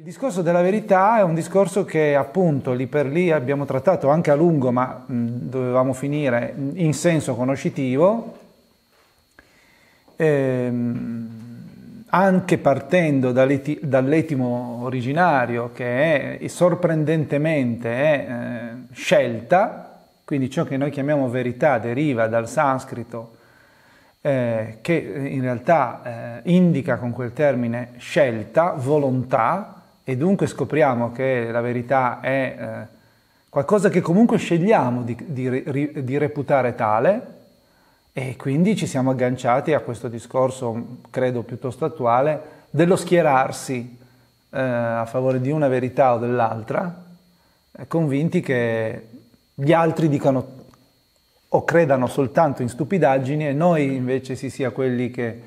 Il discorso della verità è un discorso che appunto lì per lì abbiamo trattato anche a lungo, ma mh, dovevamo finire in senso conoscitivo, ehm, anche partendo dall'etimo originario che è sorprendentemente è, eh, scelta, quindi ciò che noi chiamiamo verità deriva dal sanscrito eh, che in realtà eh, indica con quel termine scelta, volontà, e dunque scopriamo che la verità è eh, qualcosa che comunque scegliamo di, di, di, reputare tale e quindi ci siamo agganciati a questo discorso, credo piuttosto attuale, dello schierarsi eh, a favore di una verità o dell'altra, eh, convinti che gli altri dicano o credano soltanto in stupidaggini e noi invece si sia quelli che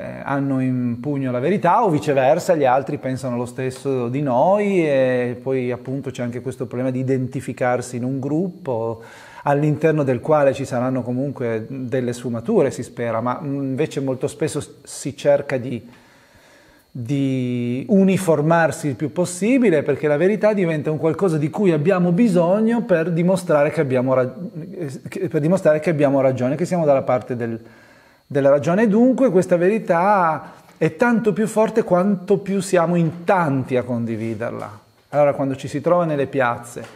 eh, hanno in pugno la verità o viceversa gli altri pensano lo stesso di noi e poi appunto c'è anche questo problema di identificarsi in un gruppo all'interno del quale ci saranno comunque delle sfumature si spera ma mm, invece molto spesso si cerca di, di uniformarsi il più possibile perché la verità diventa un qualcosa di cui abbiamo bisogno per dimostrare che abbiamo, rag- eh, per dimostrare che abbiamo ragione, che siamo dalla parte del, della ragione. Dunque questa verità è tanto più forte quanto più siamo in tanti a condividerla. Allora quando ci si trova nelle piazze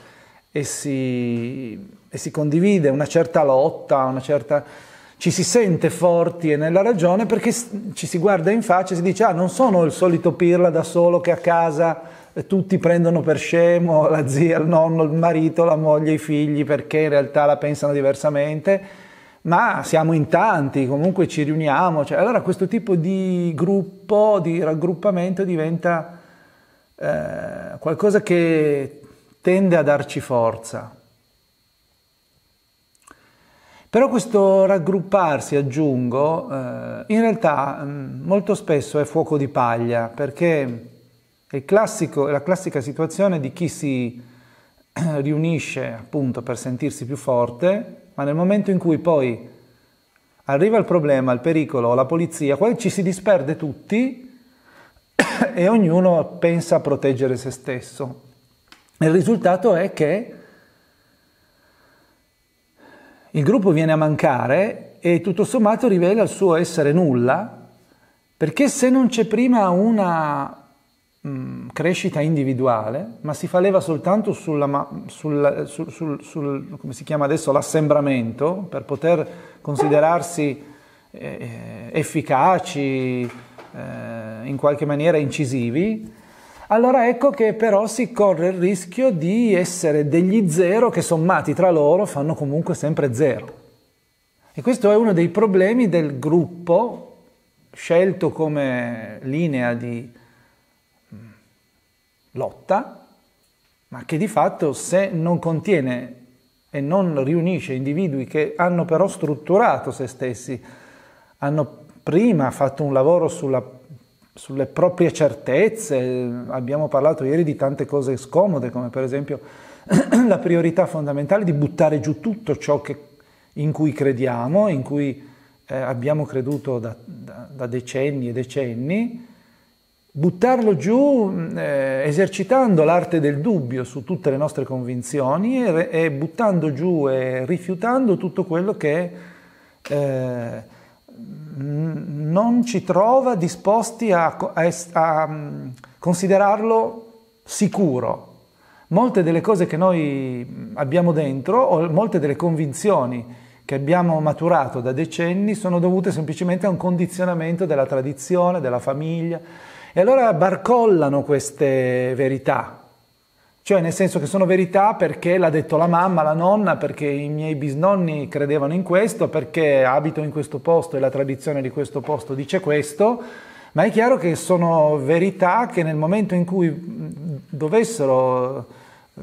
e si, e si condivide una certa lotta, una certa... ci si sente forti e nella ragione perché ci si guarda in faccia e si dice ah non sono il solito pirla da solo che a casa eh, tutti prendono per scemo la zia, il nonno, il marito, la moglie, i figli perché in realtà la pensano diversamente ma siamo in tanti, comunque ci riuniamo. Cioè, allora questo tipo di gruppo, di raggruppamento diventa eh, qualcosa che tende a darci forza. Però questo raggrupparsi, aggiungo, eh, in realtà mm, molto spesso è fuoco di paglia, perché è, classico, è la classica situazione di chi si riunisce appunto per sentirsi più forte ma nel momento in cui poi arriva il problema, il pericolo, la polizia, poi ci si disperde tutti e ognuno pensa a proteggere se stesso. Il risultato è che il gruppo viene a mancare e tutto sommato rivela il suo essere nulla, perché se non c'è prima una mh, mm, crescita individuale, ma si fa leva soltanto sulla, sulla, sul, sul, sul, come si chiama adesso, l'assembramento, per poter considerarsi eh, efficaci, eh, in qualche maniera incisivi, allora ecco che però si corre il rischio di essere degli zero che sommati tra loro fanno comunque sempre zero. E questo è uno dei problemi del gruppo scelto come linea di lotta, ma che di fatto se non contiene e non riunisce individui che hanno però strutturato se stessi, hanno prima fatto un lavoro sulla, sulle proprie certezze, abbiamo parlato ieri di tante cose scomode, come per esempio la priorità fondamentale di buttare giù tutto ciò che, in cui crediamo, in cui eh, abbiamo creduto da, da, da decenni e decenni, buttarlo giù mm, eh, esercitando l'arte del dubbio su tutte le nostre convinzioni e, e buttando giù e rifiutando tutto quello che eh, non ci trova disposti a, a, a mm, considerarlo sicuro. Molte delle cose che noi mm, abbiamo dentro o molte delle convinzioni che abbiamo maturato da decenni sono dovute semplicemente a un condizionamento della tradizione, della famiglia, e allora barcollano queste verità, cioè nel senso che sono verità perché l'ha detto la mamma, la nonna, perché i miei bisnonni credevano in questo, perché abito in questo posto e la tradizione di questo posto dice questo, ma è chiaro che sono verità che nel momento in cui dovessero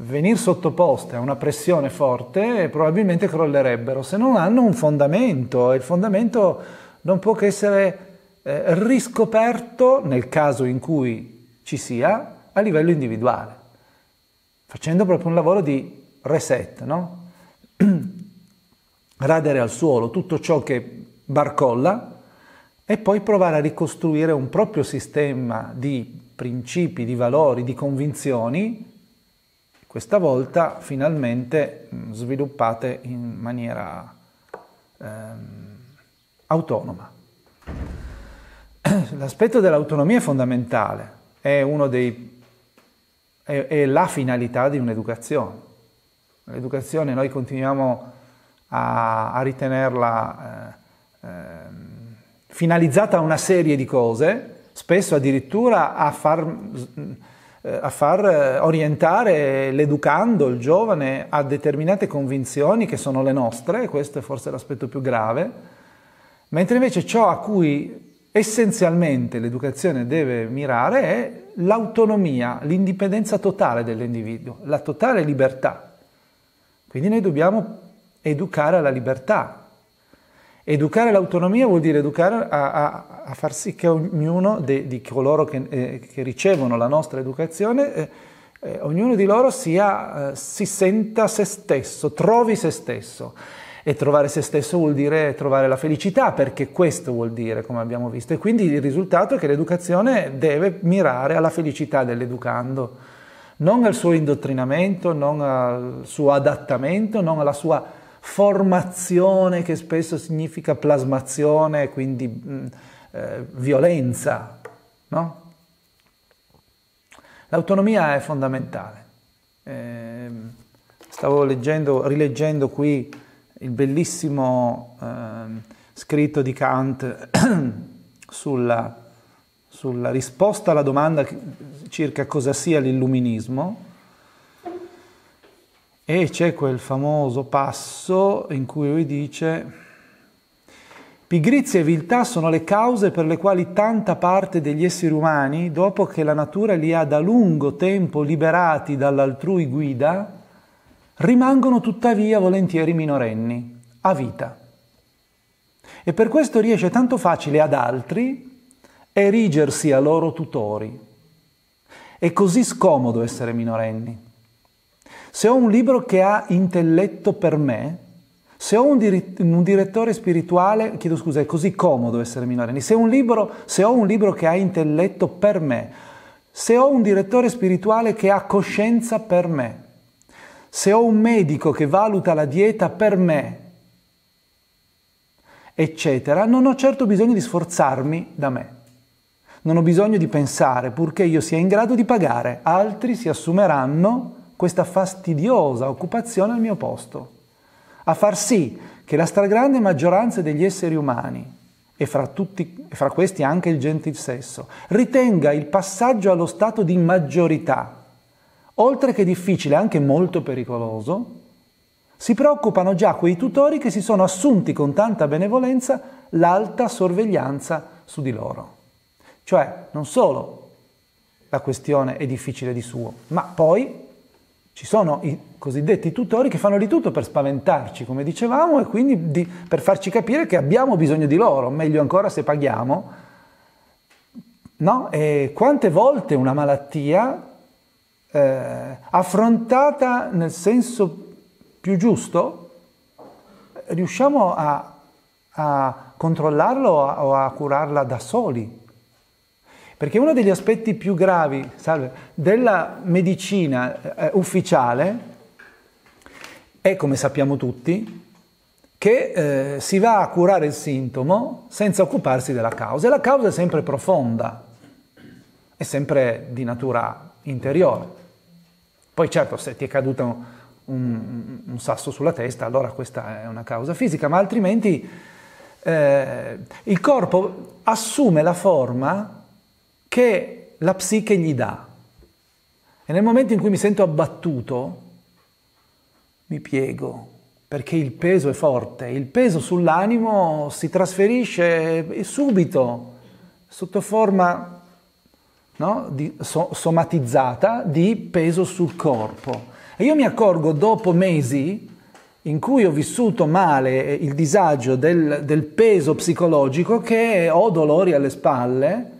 venire sottoposte a una pressione forte probabilmente crollerebbero se non hanno un fondamento e il fondamento non può che essere eh, riscoperto nel caso in cui ci sia a livello individuale, facendo proprio un lavoro di reset, no? radere al suolo tutto ciò che barcolla e poi provare a ricostruire un proprio sistema di principi, di valori, di convinzioni, questa volta finalmente mm, sviluppate in maniera ehm, autonoma. l'aspetto dell'autonomia è fondamentale, è, dei, è, è la finalità di un'educazione. L'educazione noi continuiamo a, a ritenerla eh, eh, finalizzata a una serie di cose, spesso addirittura a far, eh, a far eh, orientare l'educando, il giovane, a determinate convinzioni che sono le nostre, e questo è forse l'aspetto più grave, mentre invece ciò a cui essenzialmente l'educazione deve mirare è l'autonomia, l'indipendenza totale dell'individuo, la totale libertà. Quindi noi dobbiamo educare alla libertà. Educare l'autonomia vuol dire educare a, a, a, far sì che ognuno de, di coloro che, eh, che, ricevono la nostra educazione, eh, eh, ognuno di loro sia, eh, si senta se stesso, trovi se stesso. E trovare se stesso vuol dire trovare la felicità, perché questo vuol dire, come abbiamo visto. E quindi il risultato è che l'educazione deve mirare alla felicità dell'educando, non al suo indottrinamento, non al suo adattamento, non alla sua formazione, che spesso significa plasmazione, quindi mh, mm, eh, violenza. No? L'autonomia è fondamentale. Eh, stavo leggendo, rileggendo qui il bellissimo eh, scritto di Kant sulla, sulla, risposta alla domanda circa cosa sia l'illuminismo. E c'è quel famoso passo in cui lui dice, pigrizia e viltà sono le cause per le quali tanta parte degli esseri umani, dopo che la natura li ha da lungo tempo liberati dall'altrui guida, rimangono tuttavia volentieri minorenni, a vita. E per questo riesce tanto facile ad altri erigersi a loro tutori. È così scomodo essere minorenni. Se ho un libro che ha intelletto per me, se ho un, dir- un direttore spirituale, chiedo scusa, è così comodo essere minorenni. Se, libro, se ho un libro che ha intelletto per me, se ho un direttore spirituale che ha coscienza per me, se ho un medico che valuta la dieta per me, eccetera, non ho certo bisogno di sforzarmi da me. Non ho bisogno di pensare, purché io sia in grado di pagare, altri si assumeranno questa fastidiosa occupazione al mio posto, a far sì che la stragrande maggioranza degli esseri umani, e fra, tutti, fra questi anche il gentil sesso, ritenga il passaggio allo stato di maggiorità oltre che difficile, anche molto pericoloso, si preoccupano già quei tutori che si sono assunti con tanta benevolenza l'alta sorveglianza su di loro. Cioè, non solo la questione è difficile di suo, ma poi ci sono i cosiddetti tutori che fanno di tutto per spaventarci, come dicevamo, e quindi di, per farci capire che abbiamo bisogno di loro, meglio ancora se paghiamo. No? E quante volte una malattia eh, affrontata nel senso più giusto, riusciamo a, a controllarlo o a, a curarla da soli. Perché uno degli aspetti più gravi salve, della medicina eh, ufficiale è, come sappiamo tutti, che eh, si va a curare il sintomo senza occuparsi della causa. E la causa è sempre profonda, è sempre di natura interiore. Poi certo se ti è caduto un, un, sasso sulla testa allora questa è una causa fisica, ma altrimenti eh, il corpo assume la forma che la psiche gli dà. E nel momento in cui mi sento abbattuto, mi piego, perché il peso è forte, il peso sull'animo si trasferisce subito sotto forma no? di, so, somatizzata di peso sul corpo. E io mi accorgo dopo mesi in cui ho vissuto male il disagio del, del peso psicologico che ho dolori alle spalle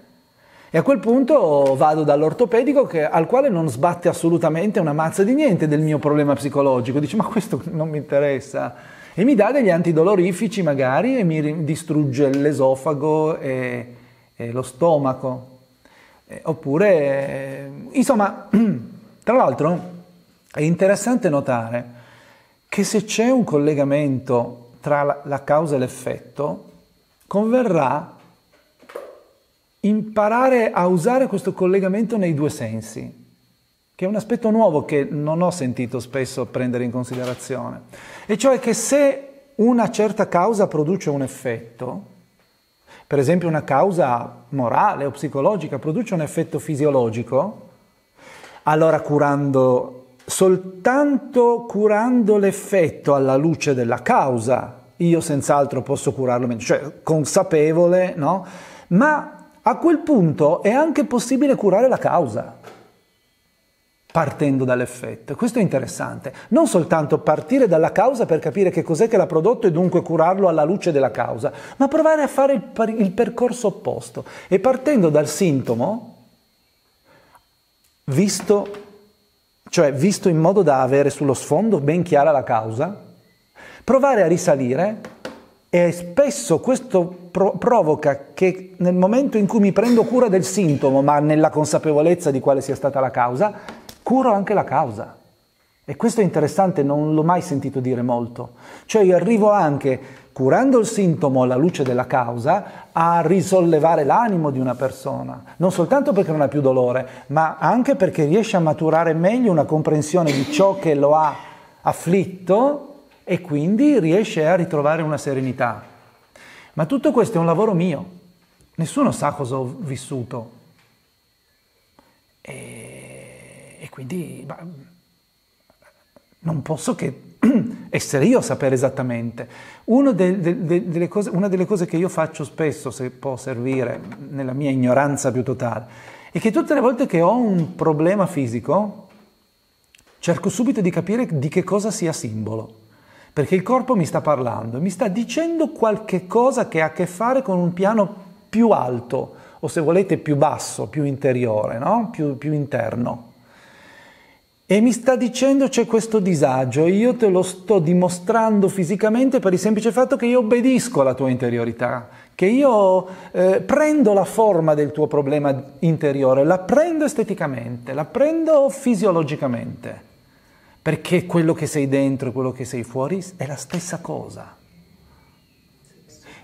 e a quel punto vado dall'ortopedico che, al quale non sbatte assolutamente una mazza di niente del mio problema psicologico. Dice ma questo non mi interessa. E mi dà degli antidolorifici magari e mi distrugge l'esofago e, e lo stomaco. Eh, oppure, eh, insomma, tra l'altro è interessante notare che se c'è un collegamento tra la, la causa e l'effetto, converrà imparare a usare questo collegamento nei due sensi che è un aspetto nuovo che non ho sentito spesso prendere in considerazione, e cioè che se una certa causa produce un effetto, per esempio una causa morale o psicologica produce un effetto fisiologico, allora curando, soltanto curando l'effetto alla luce della causa, io senz'altro posso curarlo, cioè consapevole, no? Ma a quel punto è anche possibile curare la causa partendo dall'effetto. Questo è interessante. Non soltanto partire dalla causa per capire che cos'è che l'ha prodotto e dunque curarlo alla luce della causa, ma provare a fare il, per il percorso opposto e partendo dal sintomo, visto, cioè visto in modo da avere sullo sfondo ben chiara la causa, provare a risalire e spesso questo pro provoca che nel momento in cui mi prendo cura del sintomo, ma nella consapevolezza di quale sia stata la causa, curo anche la causa. E questo è interessante, non l'ho mai sentito dire molto. Cioè io arrivo anche, curando il sintomo alla luce della causa, a risollevare l'animo di una persona. Non soltanto perché non ha più dolore, ma anche perché riesce a maturare meglio una comprensione di ciò che lo ha afflitto e quindi riesce a ritrovare una serenità. Ma tutto questo è un lavoro mio. Nessuno sa cosa ho vissuto. E quindi ma, mm, non posso che essere io a sapere esattamente. De, de, de, cose, una delle cose che io faccio spesso, se può servire nella mia ignoranza più totale, è che tutte le volte che ho un problema fisico, cerco subito di capire di che cosa sia simbolo. Perché il corpo mi sta parlando, mi sta dicendo qualche cosa che ha a che fare con un piano più alto, o se volete più basso, più interiore, no? più, più interno e mi sta dicendo c'è questo disagio e io te lo sto dimostrando fisicamente per il semplice fatto che io obbedisco alla tua interiorità, che io eh, prendo la forma del tuo problema interiore, la prendo esteticamente, la prendo fisiologicamente, perché quello che sei dentro e quello che sei fuori è la stessa cosa.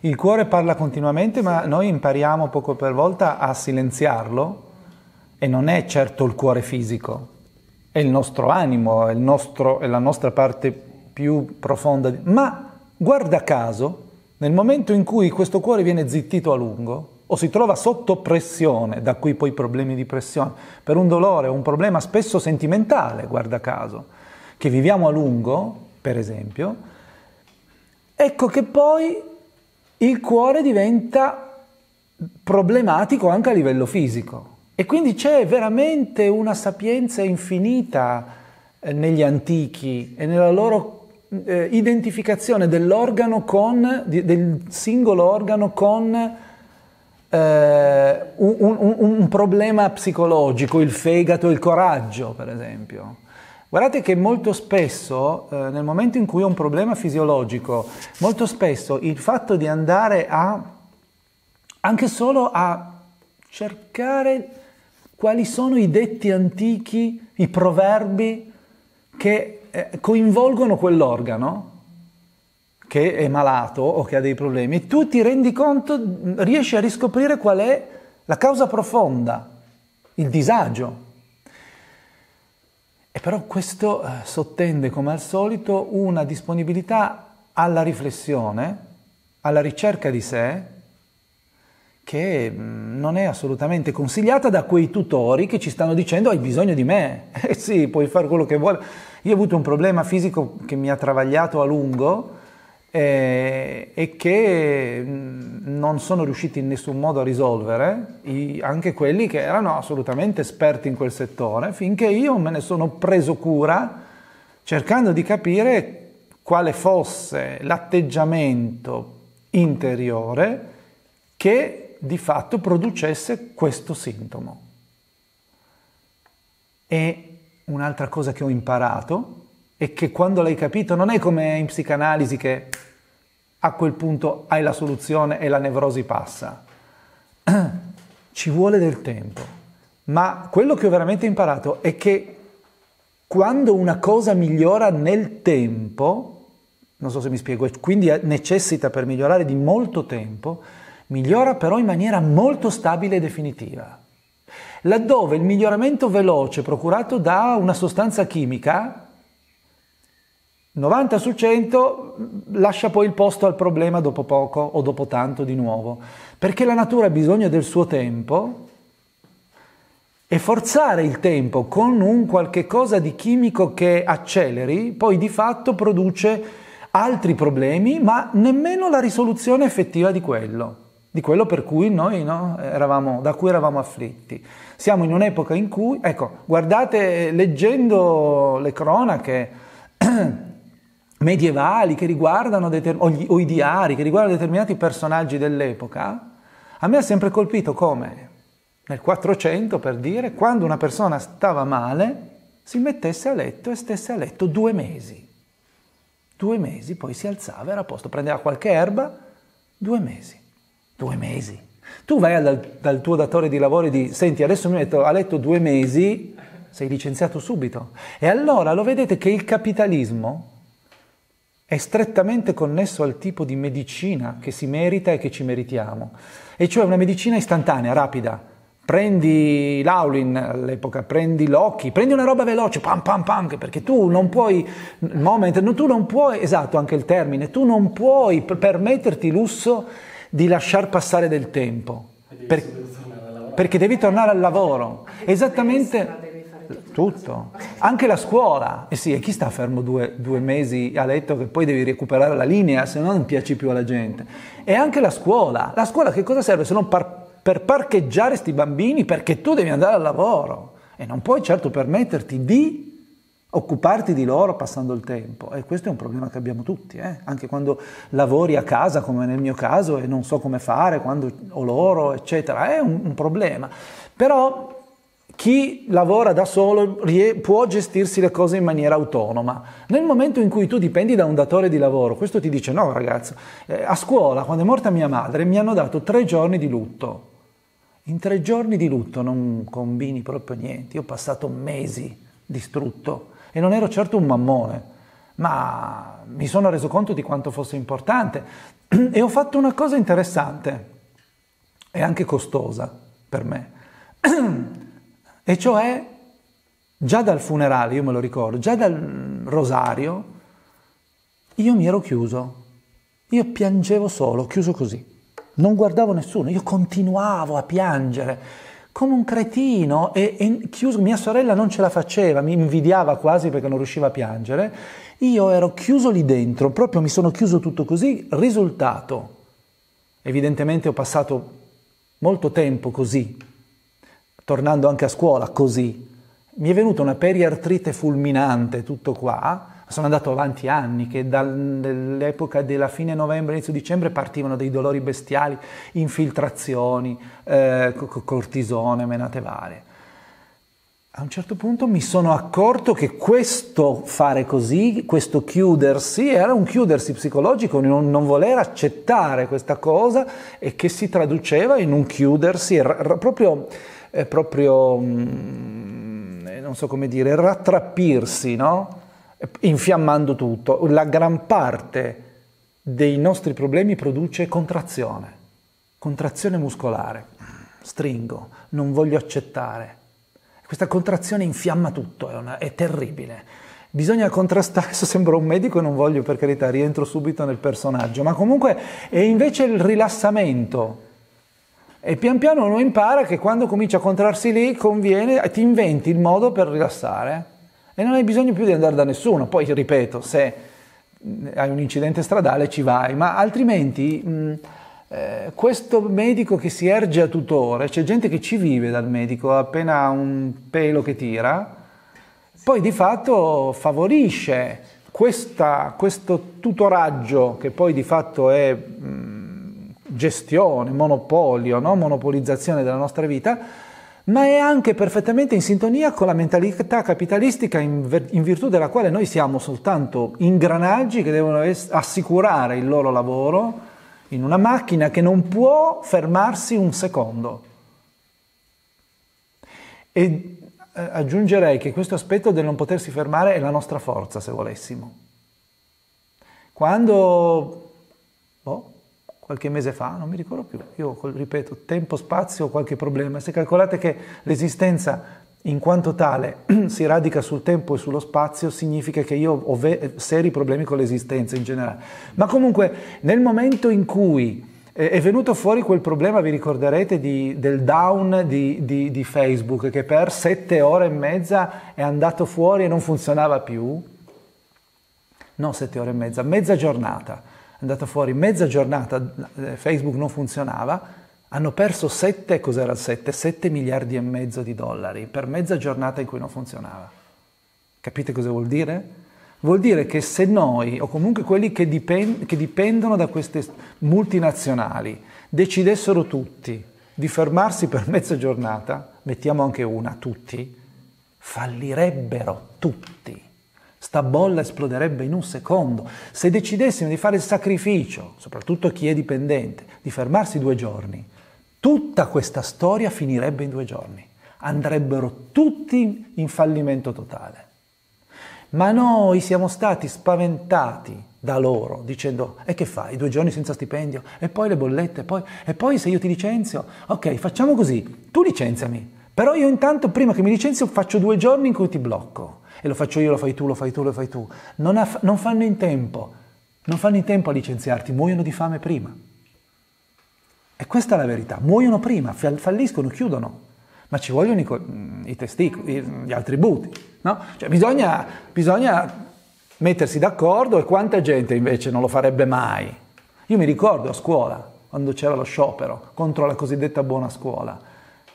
Il cuore parla continuamente, ma noi impariamo poco per volta a silenziarlo e non è certo il cuore fisico è il nostro animo, è, il nostro, è la nostra parte più profonda. Ma guarda caso, nel momento in cui questo cuore viene zittito a lungo, o si trova sotto pressione, da qui poi problemi di pressione, per un dolore o un problema spesso sentimentale, guarda caso, che viviamo a lungo, per esempio, ecco che poi il cuore diventa problematico anche a livello fisico. E quindi c'è veramente una sapienza infinita eh, negli antichi e nella loro eh, identificazione dell'organo con, del singolo organo con eh, un, un, un problema psicologico, il fegato, il coraggio, per esempio. Guardate che molto spesso, eh, nel momento in cui ho un problema fisiologico, molto spesso il fatto di andare a, anche solo a cercare quali sono i detti antichi, i proverbi che eh, coinvolgono quell'organo che è malato o che ha dei problemi, tu ti rendi conto, riesci a riscoprire qual è la causa profonda, il disagio. E però questo eh, sottende, come al solito, una disponibilità alla riflessione, alla ricerca di sé, che mm, non è assolutamente consigliata da quei tutori che ci stanno dicendo hai bisogno di me, eh sì, puoi fare quello che vuoi. Io ho avuto un problema fisico che mi ha travagliato a lungo eh, e che mm, non sono riusciti in nessun modo a risolvere, I, anche quelli che erano assolutamente esperti in quel settore, finché io me ne sono preso cura cercando di capire quale fosse l'atteggiamento interiore che di fatto producesse questo sintomo. E un'altra cosa che ho imparato è che quando l'hai capito non è come in psicanalisi che a quel punto hai la soluzione e la nevrosi passa. Ci vuole del tempo. Ma quello che ho veramente imparato è che quando una cosa migliora nel tempo, non so se mi spiego, quindi necessita per migliorare di molto tempo, migliora però in maniera molto stabile e definitiva. Laddove il miglioramento veloce procurato da una sostanza chimica, 90 su 100 lascia poi il posto al problema dopo poco o dopo tanto di nuovo, perché la natura ha bisogno del suo tempo e forzare il tempo con un qualche cosa di chimico che acceleri, poi di fatto produce altri problemi, ma nemmeno la risoluzione effettiva di quello di quello per cui noi no, eravamo, da cui eravamo afflitti. Siamo in un'epoca in cui, ecco, guardate, eh, leggendo le cronache medievali che riguardano, determ- o, gli, o i diari che riguardano determinati personaggi dell'epoca, a me ha sempre colpito come nel 400, per dire, quando una persona stava male, si mettesse a letto e stesse a letto due mesi. Due mesi, poi si alzava, era a posto, prendeva qualche erba, due mesi. Due mesi. Tu vai dal, dal tuo datore di lavoro e dici, senti, adesso mi metto a letto due mesi, sei licenziato subito. E allora lo vedete che il capitalismo è strettamente connesso al tipo di medicina che si merita e che ci meritiamo, e cioè una medicina istantanea, rapida. Prendi l'Aulin all'epoca, prendi Loki, prendi una roba veloce, pam pam pam, perché tu non puoi, moment, tu non puoi, esatto anche il termine, tu non puoi permetterti lusso di lasciar passare del tempo. Per, perché devi tornare al lavoro. Esattamente tutto, anche la scuola. E eh sì, e chi sta fermo due, due, mesi a letto che poi devi recuperare la linea, se no non piaci più alla gente. E anche la scuola. La scuola che cosa serve se non par- per parcheggiare questi bambini perché tu devi andare al lavoro e non puoi certo permetterti di occuparti di loro passando il tempo e questo è un problema che abbiamo tutti, eh? anche quando lavori a casa come nel mio caso e non so come fare quando ho loro eccetera, è un, un problema, però chi lavora da solo può gestirsi le cose in maniera autonoma. Nel momento in cui tu dipendi da un datore di lavoro, questo ti dice no ragazzo, eh, a scuola quando è morta mia madre mi hanno dato tre giorni di lutto, in tre giorni di lutto non combini proprio niente, io ho passato mesi distrutto e non ero certo un mammone, ma mi sono reso conto di quanto fosse importante e ho fatto una cosa interessante e anche costosa per me. e cioè, già dal funerale, io me lo ricordo, già dal rosario, io mi ero chiuso, io piangevo solo, chiuso così. Non guardavo nessuno, io continuavo a piangere come un cretino e, e chiuso, mia sorella non ce la faceva, mi invidiava quasi perché non riusciva a piangere. Io ero chiuso lì dentro, proprio mi sono chiuso tutto così, risultato. Evidentemente ho passato molto tempo così, tornando anche a scuola così. Mi è venuta una periartrite fulminante tutto qua sono andato avanti anni, che dall'epoca della fine novembre, inizio dicembre partivano dei dolori bestiali, infiltrazioni, eh, cortisone, menate varie. A un certo punto mi sono accorto che questo fare così, questo chiudersi, era un chiudersi psicologico, non, non voler accettare questa cosa e che si traduceva in un chiudersi proprio, eh, proprio mh, mm, eh, non so come dire, rattrappirsi, no? infiammando tutto. La gran parte dei nostri problemi produce contrazione, contrazione muscolare. Stringo, non voglio accettare. Questa contrazione infiamma tutto, è, una, è terribile. Bisogna contrastare, adesso sembro un medico e non voglio per carità, rientro subito nel personaggio, ma comunque è invece il rilassamento. E pian piano uno impara che quando comincia a contrarsi lì conviene, ti inventi il modo per rilassare e non hai bisogno più di andare da nessuno. Poi, ripeto, se hai un incidente stradale ci vai, ma altrimenti mh, eh, questo medico che si erge a tutore, c'è gente che ci vive dal medico appena un pelo che tira, poi di fatto favorisce questa, questo tutoraggio che poi di fatto è... Mh, gestione, monopolio, no? monopolizzazione della nostra vita, ma è anche perfettamente in sintonia con la mentalità capitalistica in, in virtù della quale noi siamo soltanto ingranaggi che devono assicurare il loro lavoro in una macchina che non può fermarsi un secondo. E eh, aggiungerei che questo aspetto del non potersi fermare è la nostra forza, se volessimo. Quando... Oh, qualche mese fa, non mi ricordo più, io ripeto, tempo-spazio, qualche problema, se calcolate che l'esistenza in quanto tale si radica sul tempo e sullo spazio, significa che io ho seri problemi con l'esistenza in generale. Ma comunque nel momento in cui eh, è venuto fuori quel problema, vi ricorderete, di, del down di, di, di Facebook che per sette ore e mezza è andato fuori e non funzionava più, no sette ore e mezza, mezza giornata andata fuori mezza giornata, eh, Facebook non funzionava, hanno perso 7, cos'era 7? 7 miliardi e mezzo di dollari per mezza giornata in cui non funzionava. Capite cosa vuol dire? Vuol dire che se noi, o comunque quelli che, dipend- che dipendono da queste multinazionali, decidessero tutti di fermarsi per mezza giornata, mettiamo anche una, tutti, fallirebbero tutti. Sta bolla esploderebbe in un secondo. Se decidessimo di fare il sacrificio, soprattutto chi è dipendente, di fermarsi due giorni, tutta questa storia finirebbe in due giorni. Andrebbero tutti in fallimento totale. Ma noi siamo stati spaventati da loro dicendo e che fai due giorni senza stipendio e poi le bollette e poi, e poi se io ti licenzio ok facciamo così tu licenziami però io intanto prima che mi licenzio faccio due giorni in cui ti blocco e lo faccio io, lo fai tu, lo fai tu, lo fai tu, non, aff- non fanno in tempo, non fanno in tempo a licenziarti, muoiono di fame prima. E questa è la verità, muoiono prima, falliscono, chiudono, ma ci vogliono i, co- i testicoli, gli attributi, no? Cioè bisogna, bisogna mettersi d'accordo e quanta gente invece non lo farebbe mai. Io mi ricordo a scuola, quando c'era lo sciopero contro la cosiddetta buona scuola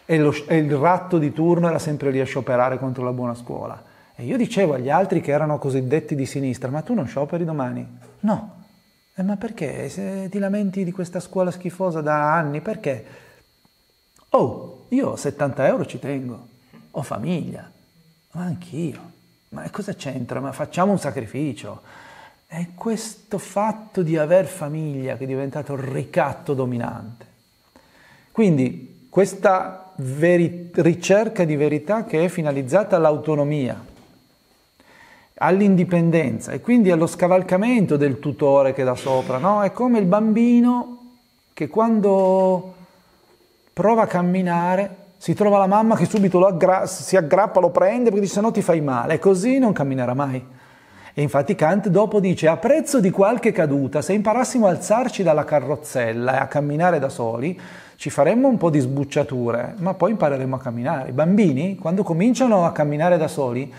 e, lo, e il ratto di turno era sempre lì a scioperare contro la buona scuola. E io dicevo agli altri che erano cosiddetti di sinistra, ma tu non scioperi domani? No. E eh, ma perché? Se ti lamenti di questa scuola schifosa da anni, perché? Oh, io ho 70 euro ci tengo, ho famiglia, ma anch'io. Ma cosa c'entra? Ma facciamo un sacrificio. È questo fatto di aver famiglia che è diventato il ricatto dominante. Quindi questa veri- ricerca di verità che è finalizzata all'autonomia, all'indipendenza e quindi allo scavalcamento del tutore che da sopra, no? È come il bambino che quando prova a camminare si trova la mamma che subito aggra- si aggrappa, lo prende perché dice se no ti fai male, e così non camminerà mai. E infatti Kant dopo dice a prezzo di qualche caduta, se imparassimo a alzarci dalla carrozzella e a camminare da soli, ci faremmo un po' di sbucciature, ma poi impareremo a camminare. I bambini, quando cominciano a camminare da soli,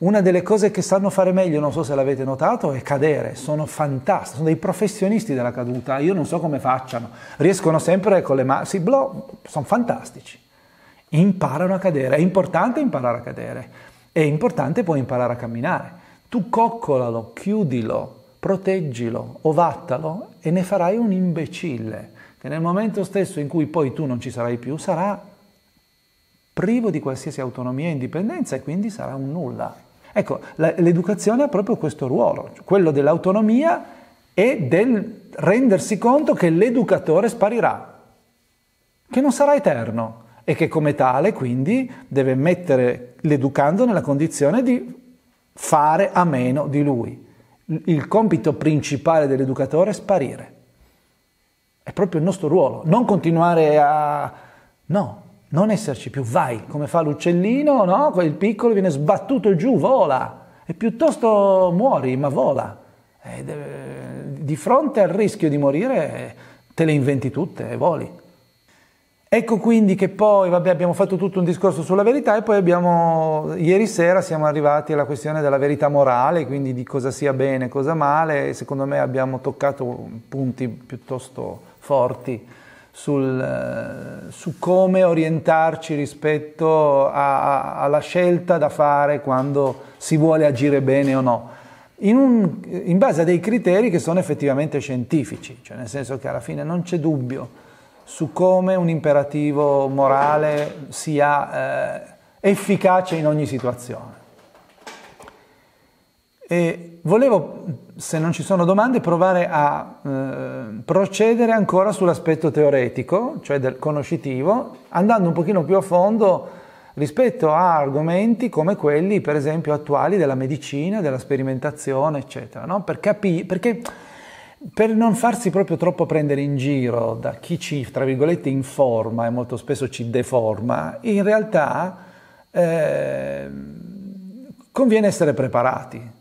una delle cose che sanno fare meglio, non so se l'avete notato, è cadere. Sono fantastici, sono dei professionisti della caduta. Io non so come facciano. Riescono sempre con le mani, si blow, sono fantastici. Imparano a cadere. È importante imparare a cadere. È importante poi imparare a camminare. Tu coccolalo, chiudilo, proteggilo, ovattalo e ne farai un imbecille che nel momento stesso in cui poi tu non ci sarai più sarà privo di qualsiasi autonomia e indipendenza e quindi sarà un nulla. Ecco, l'educazione ha proprio questo ruolo, quello dell'autonomia e del rendersi conto che l'educatore sparirà, che non sarà eterno e che come tale quindi deve mettere l'educando nella condizione di fare a meno di lui. Il compito principale dell'educatore è sparire. È proprio il nostro ruolo, non continuare a... no, non esserci più, vai, come fa l'uccellino, no? il piccolo viene sbattuto giù, vola, e piuttosto muori, ma vola. Eh, e, di fronte al rischio di morire te le inventi tutte e voli. Ecco quindi che poi, vabbè, abbiamo fatto tutto un discorso sulla verità e poi abbiamo, ieri sera siamo arrivati alla questione della verità morale, quindi di cosa sia bene, e cosa male, e secondo me abbiamo toccato punti piuttosto forti sul, eh, su come orientarci rispetto a, a, alla scelta da fare quando si vuole agire bene o no. In, un, in, base a dei criteri che sono effettivamente scientifici, cioè nel senso che alla fine non c'è dubbio su come un imperativo morale sia eh, efficace in ogni situazione. E volevo se non ci sono domande, provare a eh, procedere ancora sull'aspetto teoretico, cioè del conoscitivo, andando un pochino più a fondo rispetto a argomenti come quelli, per esempio, attuali della medicina, della sperimentazione, eccetera, no? per capire, perché per non farsi proprio troppo prendere in giro da chi ci, tra virgolette, informa e molto spesso ci deforma, in realtà eh, conviene essere preparati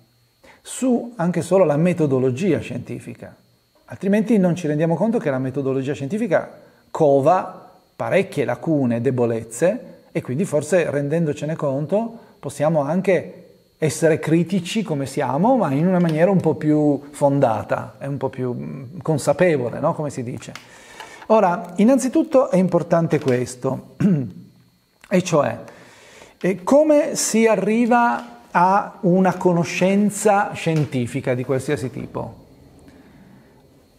su anche solo la metodologia scientifica, altrimenti non ci rendiamo conto che la metodologia scientifica cova parecchie lacune, debolezze e quindi forse rendendocene conto possiamo anche essere critici come siamo, ma in una maniera un po' più fondata e un po' più mm, consapevole, no? come si dice. Ora, innanzitutto è importante questo, e cioè eh, come si arriva ha una conoscenza scientifica di qualsiasi tipo,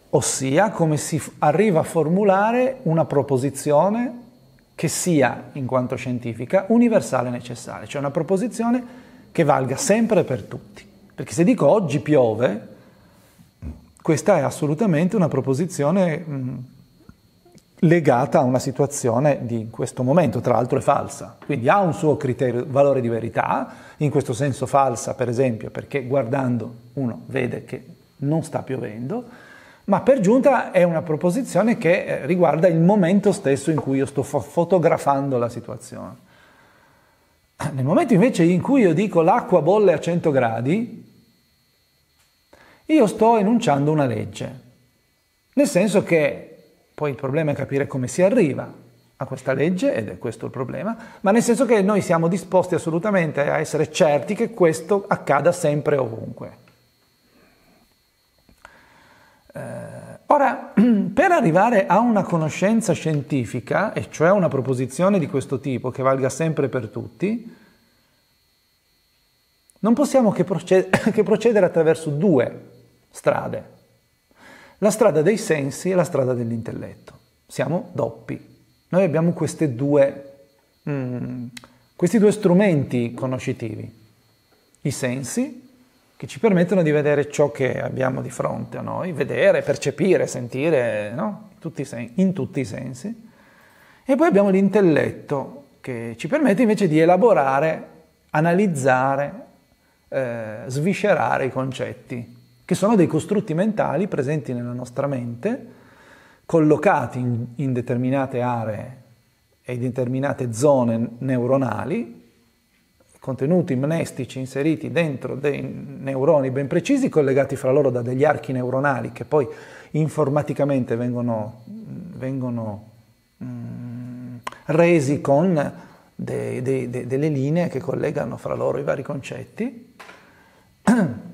ossia come si arriva a formulare una proposizione che sia, in quanto scientifica, universale e necessaria, cioè una proposizione che valga sempre per tutti. Perché se dico oggi piove, questa è assolutamente una proposizione legata a una situazione di questo momento, tra l'altro è falsa, quindi ha un suo criterio, valore di verità, in questo senso falsa, per esempio, perché guardando uno vede che non sta piovendo, ma per giunta è una proposizione che eh, riguarda il momento stesso in cui io sto fotografando la situazione. Nel momento invece in cui io dico l'acqua bolle a 100 gradi, io sto enunciando una legge, nel senso che poi il problema è capire come si arriva a questa legge, ed è questo il problema, ma nel senso che noi siamo disposti assolutamente a essere certi che questo accada sempre e ovunque. Eh, Ora, per arrivare a una conoscenza scientifica, e cioè una proposizione di questo tipo che valga sempre per tutti, non possiamo che, proced- che, procedere attraverso due strade. La strada dei sensi e la strada dell'intelletto. Siamo doppi. Noi abbiamo due, mh, mm. questi due strumenti conoscitivi, i sensi, che ci permettono di vedere ciò che abbiamo di fronte a noi, vedere, percepire, sentire, no? in, tutti sen- in tutti i sensi, e poi abbiamo l'intelletto, che ci permette invece di elaborare, analizzare, eh, sviscerare i concetti, che sono dei costrutti mentali presenti nella nostra mente, collocati in, in determinate aree e in determinate zone neuronali, contenuti mnestici inseriti dentro dei neuroni ben precisi, collegati fra loro da degli archi neuronali che poi informaticamente vengono, vengono mm, resi con de, de, de, delle linee che collegano fra loro i vari concetti.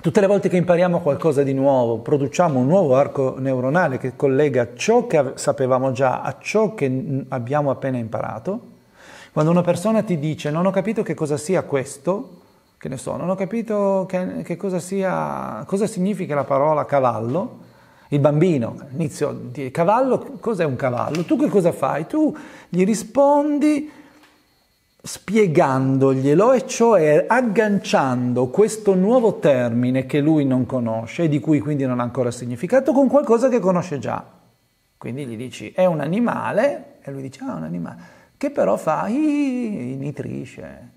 Tutte le volte che impariamo qualcosa di nuovo, produciamo un nuovo arco neuronale che collega ciò che sapevamo già a ciò che abbiamo appena imparato. Quando una persona ti dice non ho capito che cosa sia questo, che ne so, non ho capito che, che cosa sia, cosa significa la parola cavallo, il bambino all'inizio dice cavallo, cos'è un cavallo? Tu che cosa fai? Tu gli rispondi spiegandoglielo e cioè agganciando questo nuovo termine che lui non conosce e di cui quindi non ha ancora significato con qualcosa che conosce già. Quindi gli dici è un animale e lui dice ah un animale che però fa nitrisce.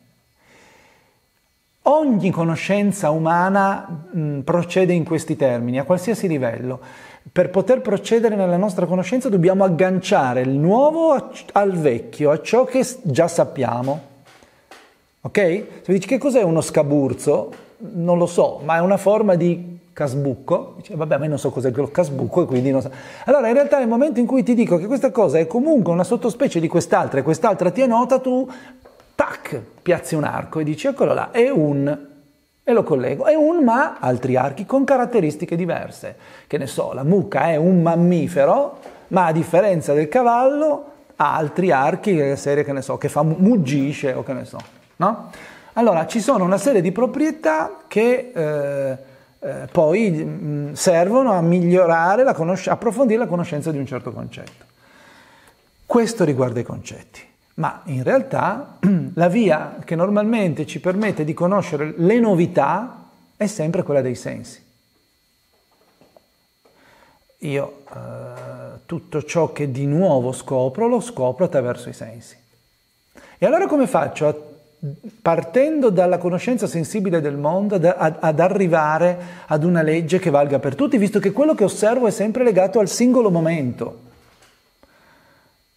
Ogni conoscenza umana mh, procede in questi termini a qualsiasi livello per poter procedere nella nostra conoscenza dobbiamo agganciare il nuovo al vecchio, a ciò che già sappiamo. Ok? Se dici che cos'è uno scaburzo, non lo so, ma è una forma di casbucco. Dice, vabbè, ma io non so cos'è il casbucco e quindi non so. Allora, in realtà nel momento in cui ti dico che questa cosa è comunque una sottospecie di quest'altra e quest'altra ti è nota, tu tac, piazzi un arco e dici eccolo là, è un e lo collego. È un ma altri archi con caratteristiche diverse. Che ne so, la mucca è un mammifero, ma a differenza del cavallo ha altri archi, eh, serie che ne so, che fa muggisce o che ne so, no? Allora, ci sono una serie di proprietà che eh, eh, poi mh, mm, servono a migliorare, la conosc- approfondire la conoscenza di un certo concetto. Questo riguarda i concetti ma in realtà la via che normalmente ci permette di conoscere le novità è sempre quella dei sensi. Io eh, tutto ciò che di nuovo scopro lo scopro attraverso i sensi. E allora come faccio, partendo dalla conoscenza sensibile del mondo, ad, ad arrivare ad una legge che valga per tutti, visto che quello che osservo è sempre legato al singolo momento?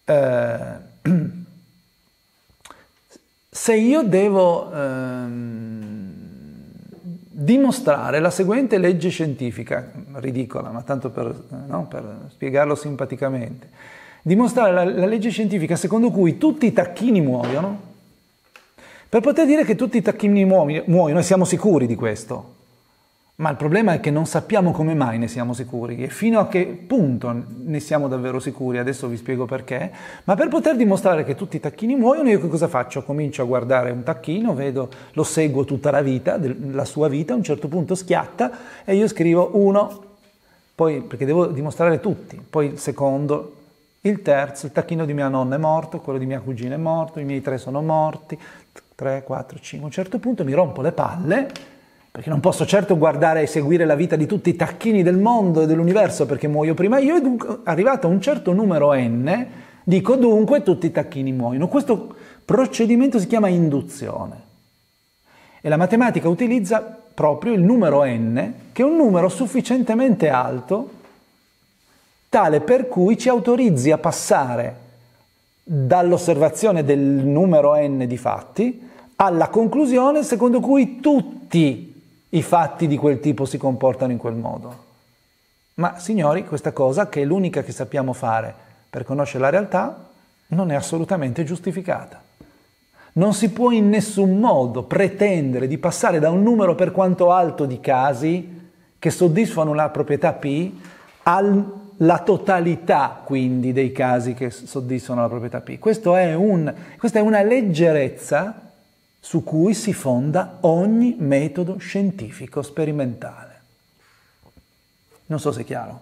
Eh, se io devo ehm, dimostrare la seguente legge scientifica, ridicola, ma tanto per, no, per spiegarlo simpaticamente, dimostrare la, la legge scientifica secondo cui tutti i tacchini muoiono, per poter dire che tutti i tacchini muoiono, e siamo sicuri di questo, ma il problema è che non sappiamo come mai ne siamo sicuri e fino a che punto ne siamo davvero sicuri, adesso vi spiego perché, ma per poter dimostrare che tutti i tacchini muoiono io che cosa faccio? Comincio a guardare un tacchino, vedo, lo seguo tutta la vita, la sua vita, a un certo punto schiatta e io scrivo uno, poi perché devo dimostrare tutti, poi il secondo, il terzo, il tacchino di mia nonna è morto, quello di mia cugina è morto, i miei tre sono morti, 3, 4, 5, a un certo punto mi rompo le palle perché non posso certo guardare e seguire la vita di tutti i tacchini del mondo e dell'universo perché muoio prima io e dunque arrivato a un certo numero n dico dunque tutti i tacchini muoiono. Questo procedimento si chiama induzione e la matematica utilizza proprio il numero n che è un numero sufficientemente alto tale per cui ci autorizzi a passare dall'osservazione del numero n di fatti alla conclusione secondo cui tutti i fatti di quel tipo si comportano in quel modo. Ma signori, questa cosa, che è l'unica che sappiamo fare per conoscere la realtà, non è assolutamente giustificata. Non si può in nessun modo pretendere di passare da un numero per quanto alto di casi che soddisfano la proprietà P alla totalità quindi dei casi che soddisfano la proprietà P. È un, questa è una leggerezza su cui si fonda ogni metodo scientifico sperimentale. Non so se è chiaro.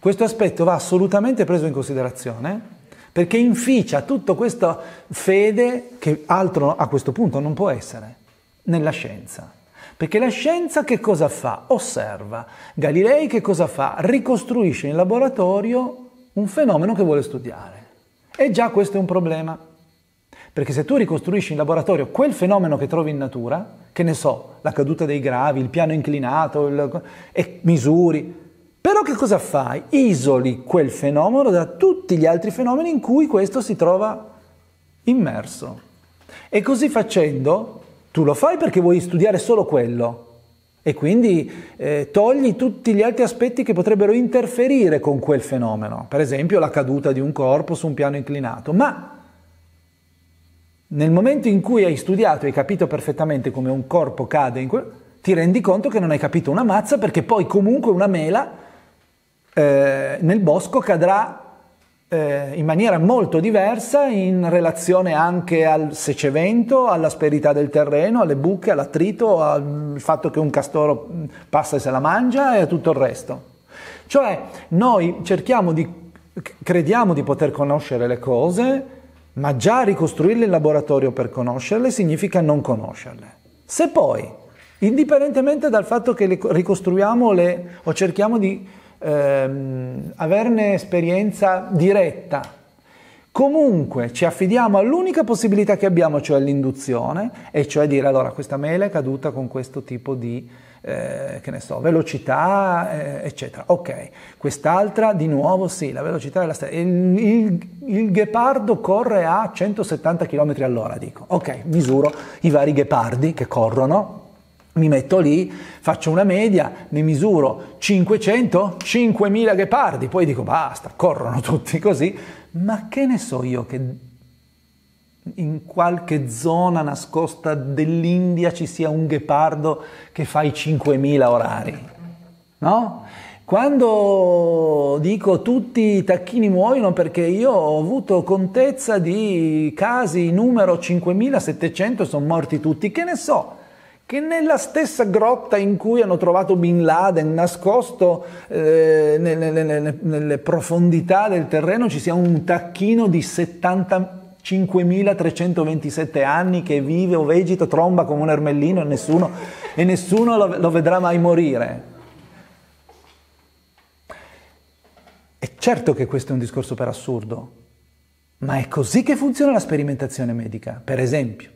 Questo aspetto va assolutamente preso in considerazione perché inficia tutta questa fede che altro a questo punto non può essere nella scienza. Perché la scienza che cosa fa? Osserva. Galilei che cosa fa? Ricostruisce in laboratorio un fenomeno che vuole studiare. E già questo è un problema. Perché se tu ricostruisci in laboratorio quel fenomeno che trovi in natura, che ne so, la caduta dei gravi, il piano inclinato, il, e misuri, però che cosa fai? Isoli quel fenomeno da tutti gli altri fenomeni in cui questo si trova immerso. E così facendo, tu lo fai perché vuoi studiare solo quello e quindi eh, togli tutti gli altri aspetti che potrebbero interferire con quel fenomeno, per esempio la caduta di un corpo su un piano inclinato, ma nel momento in cui hai studiato e hai capito perfettamente come un corpo cade, in que- ti rendi conto che non hai capito una mazza perché poi comunque una mela eh, nel bosco cadrà eh, in maniera molto diversa in relazione anche al secevento, all'asperità del terreno, alle buche, all'attrito, al fatto che un castoro passa e se la mangia e a tutto il resto. Cioè noi cerchiamo di, crediamo di poter conoscere le cose ma già ricostruirle in laboratorio per conoscerle significa non conoscerle. Se poi, indipendentemente dal fatto che le ricostruiamo le, o cerchiamo di ehm, averne esperienza diretta, comunque ci affidiamo all'unica possibilità che abbiamo, cioè all'induzione, e cioè dire allora questa mela è caduta con questo tipo di eh, che ne so, velocità, eh, eccetera. Ok, quest'altra di nuovo sì, la velocità è la stessa. Il, il, il ghepardo corre a 170 km all'ora, dico. Ok, misuro i vari ghepardi che corrono, mi metto lì, faccio una media, ne misuro 500, 5000 ghepardi, poi dico basta, corrono tutti così, ma che ne so io che in qualche zona nascosta dell'India ci sia un ghepardo che fa i 5.000 orari. No? Quando dico tutti i tacchini muoiono perché io ho avuto contezza di casi numero 5.700 sono morti tutti, che ne so, che nella stessa grotta in cui hanno trovato Bin Laden, nascosto eh, nelle, nelle, nelle, profondità del terreno, ci sia un tacchino di 70, 5.327 anni che vive o vegeta, tromba come un ermellino e nessuno, e nessuno lo, lo vedrà mai morire. È certo che questo è un discorso per assurdo, ma è così che funziona la sperimentazione medica. Per esempio,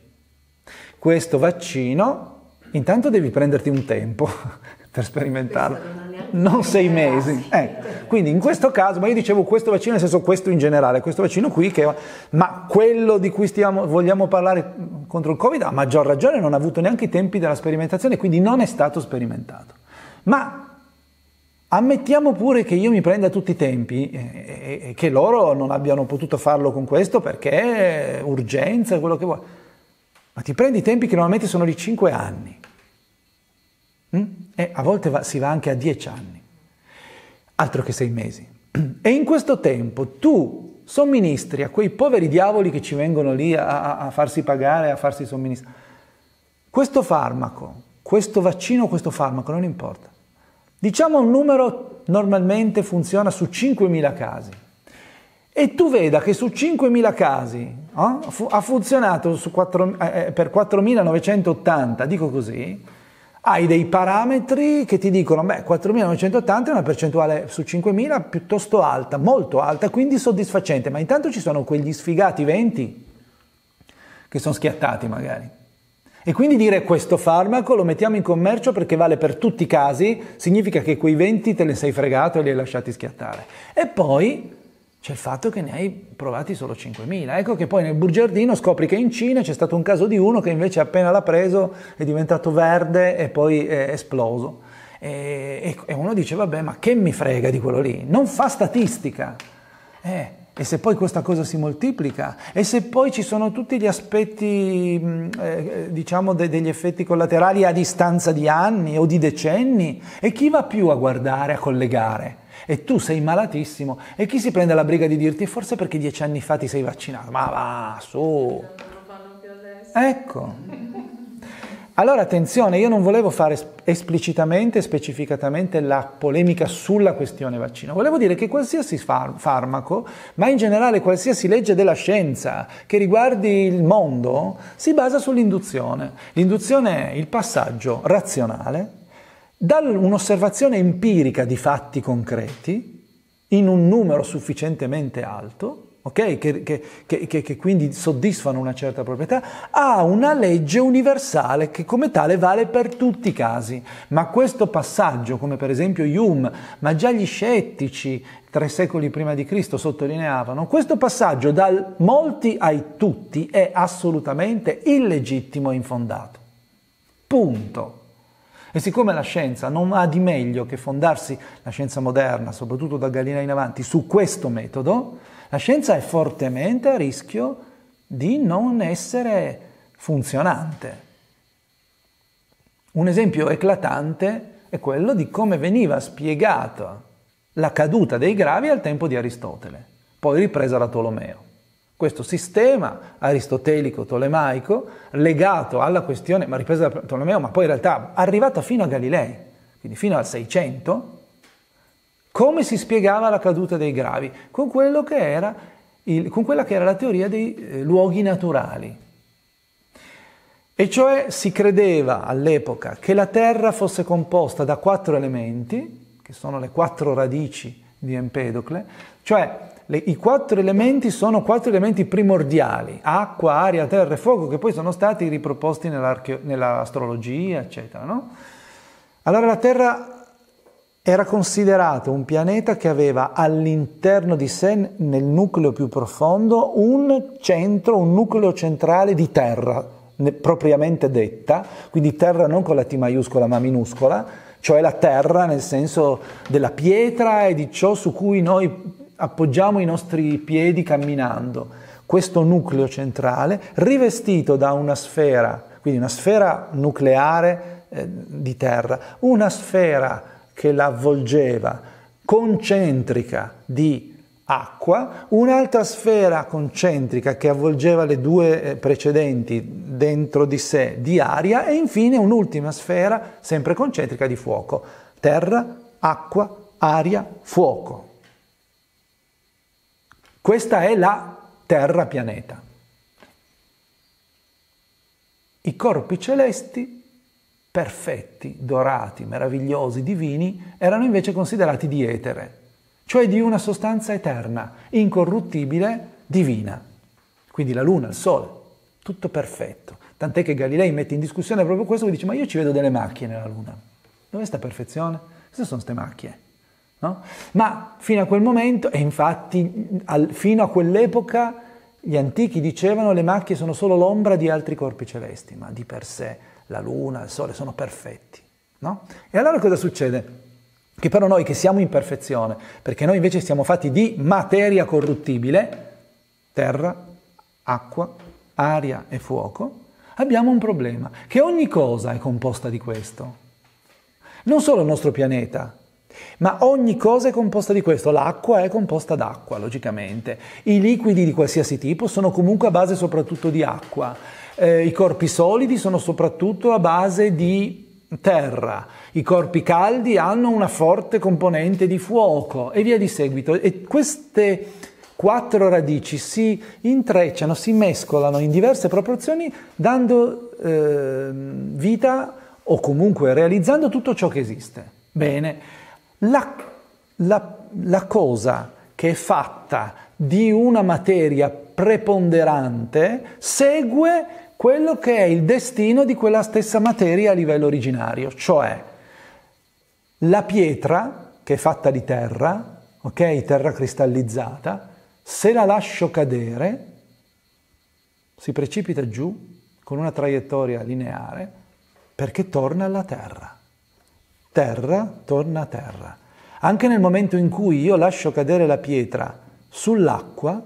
questo vaccino, intanto devi prenderti un tempo per sperimentarlo non sei mesi. Eh, quindi in questo caso, ma io dicevo questo vaccino nel senso questo in generale, questo vaccino qui, che, ma quello di cui stiamo, vogliamo parlare contro il Covid a maggior ragione non ha avuto neanche i tempi della sperimentazione, quindi non è stato sperimentato. Ma Ammettiamo pure che io mi prenda tutti i tempi e, eh, e, eh, e, eh, che loro non abbiano potuto farlo con questo perché è urgenza, quello che vuoi. Ma ti prendi i tempi che normalmente sono di 5 anni. Mm? E a volte va, si va anche a 10 anni, altro che 6 mesi. E in questo tempo tu somministri a quei poveri diavoli che ci vengono lì a, a farsi pagare, a farsi somministrare. Questo farmaco, questo vaccino, questo farmaco, non importa. Diciamo un numero normalmente funziona su 5.000 casi. E tu veda che su 5.000 casi eh, fu- ha funzionato 4, eh, eh, per 4.980, dico così, hai dei parametri che ti dicono, beh, 4.980 è una percentuale su 5.000 piuttosto alta, molto alta, quindi soddisfacente, ma intanto ci sono quegli sfigati 20 che sono schiattati magari. E quindi dire questo farmaco lo mettiamo in commercio perché vale per tutti i casi, significa che quei 20 te ne sei fregato e li hai lasciati schiattare. E poi c'è il fatto che ne hai provati solo 5.000. Ecco che poi nel Burgiardino scopri che in Cina c'è stato un caso di uno che invece appena l'ha preso è diventato verde e poi è esploso. E, e uno dice, vabbè, ma che mi frega di quello lì? Non fa statistica. Eh, e se poi questa cosa si moltiplica? E se poi ci sono tutti gli aspetti, mm, eh, diciamo, de- degli effetti collaterali a distanza di anni o di decenni? E chi va più a guardare, a collegare? e tu sei malatissimo e chi si prende la briga di dirti forse perché dieci anni fa ti sei vaccinato? Ma va, su! Ecco. Allora attenzione, io non volevo fare esplicitamente, specificatamente la polemica sulla questione vaccino, volevo dire che qualsiasi far- farmaco, ma in generale qualsiasi legge della scienza che riguardi il mondo, si basa sull'induzione. L'induzione è il passaggio razionale da un'osservazione empirica di fatti concreti, in un numero sufficientemente alto, okay? che, che, che, che quindi soddisfano una certa proprietà, a una legge universale che come tale vale per tutti i casi. Ma questo passaggio, come per esempio Hume, ma già gli scettici tre secoli prima di Cristo sottolineavano, questo passaggio dal molti ai tutti è assolutamente illegittimo e infondato. Punto. E siccome la scienza non ha di meglio che fondarsi, la scienza moderna, soprattutto da Galileo in avanti, su questo metodo, la scienza è fortemente a rischio di non essere funzionante. Un esempio eclatante è quello di come veniva spiegata la caduta dei gravi al tempo di Aristotele, poi ripresa da Tolomeo questo sistema aristotelico-tolemaico legato alla questione, ma ripresa da Tolomeo, ma poi in realtà arrivata fino a Galilei, quindi fino al 600, come si spiegava la caduta dei gravi? Con, quello che era il, con quella che era la teoria dei eh, luoghi naturali. E cioè si credeva all'epoca che la Terra fosse composta da quattro elementi, che sono le quattro radici di Empedocle, cioè le, I quattro elementi sono quattro elementi primordiali, acqua, aria, terra e fuoco, che poi sono stati riproposti nell'astrologia, eccetera. No? Allora la Terra era considerata un pianeta che aveva all'interno di sé, nel nucleo più profondo, un centro, un nucleo centrale di terra, propriamente detta, quindi terra non con la T maiuscola ma minuscola, cioè la terra nel senso della pietra e di ciò su cui noi appoggiamo i nostri piedi camminando, questo nucleo centrale rivestito da una sfera, quindi una sfera nucleare eh, di terra, una sfera che l'avvolgeva concentrica di acqua, un'altra sfera concentrica che avvolgeva le due eh, precedenti dentro di sé di aria e infine un'ultima sfera sempre concentrica di fuoco, terra, acqua, aria, fuoco. Questa è la Terra pianeta. I corpi celesti, perfetti, dorati, meravigliosi, divini, erano invece considerati di etere, cioè di una sostanza eterna, incorruttibile, divina. Quindi la Luna, il Sole, tutto perfetto. Tant'è che Galilei mette in discussione proprio questo e dice ma io ci vedo delle macchie nella Luna. Dove sta perfezione? Queste sono queste macchie. No? Ma fino a quel momento, e infatti al, fino a quell'epoca gli antichi dicevano le macchie sono solo l'ombra di altri corpi celesti, ma di per sé la luna, il sole sono perfetti. No? E allora cosa succede? Che però noi che siamo in perfezione, perché noi invece siamo fatti di materia corruttibile, terra, acqua, aria e fuoco, abbiamo un problema, che ogni cosa è composta di questo. Non solo il nostro pianeta, ma ogni cosa è composta di questo, l'acqua è composta d'acqua, logicamente. I liquidi di qualsiasi tipo sono comunque a base soprattutto di acqua, eh, i corpi solidi sono soprattutto a base di terra, i corpi caldi hanno una forte componente di fuoco e via di seguito. E queste quattro radici si intrecciano, si mescolano in diverse proporzioni dando eh, vita o comunque realizzando tutto ciò che esiste. Bene la, la, la cosa che è fatta di una materia preponderante segue quello che è il destino di quella stessa materia a livello originario, cioè la pietra che è fatta di terra, ok, terra cristallizzata, se la lascio cadere si precipita giù con una traiettoria lineare perché torna alla terra terra torna terra. Anche nel momento in cui io lascio cadere la pietra sull'acqua,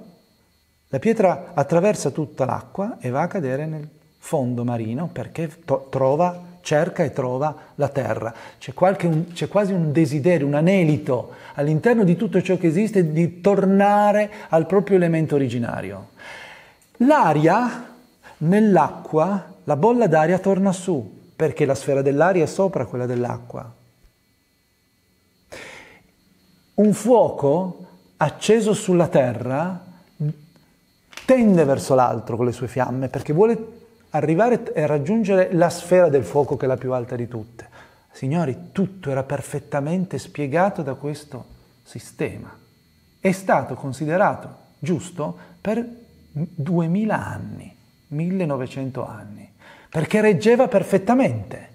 la pietra attraversa tutta l'acqua e va a cadere nel fondo marino perché to- trova, cerca e trova la terra. C'è, un, c'è, quasi un desiderio, un anelito all'interno di tutto ciò che esiste di tornare al proprio elemento originario. L'aria nell'acqua, la bolla d'aria torna su perché la sfera dell'aria è sopra quella dell'acqua un fuoco acceso sulla terra tende verso l'altro con le sue fiamme perché vuole arrivare e raggiungere la sfera del fuoco che è la più alta di tutte. Signori, tutto era perfettamente spiegato da questo sistema. È stato considerato giusto per 2000 anni, 1900 anni, perché reggeva perfettamente.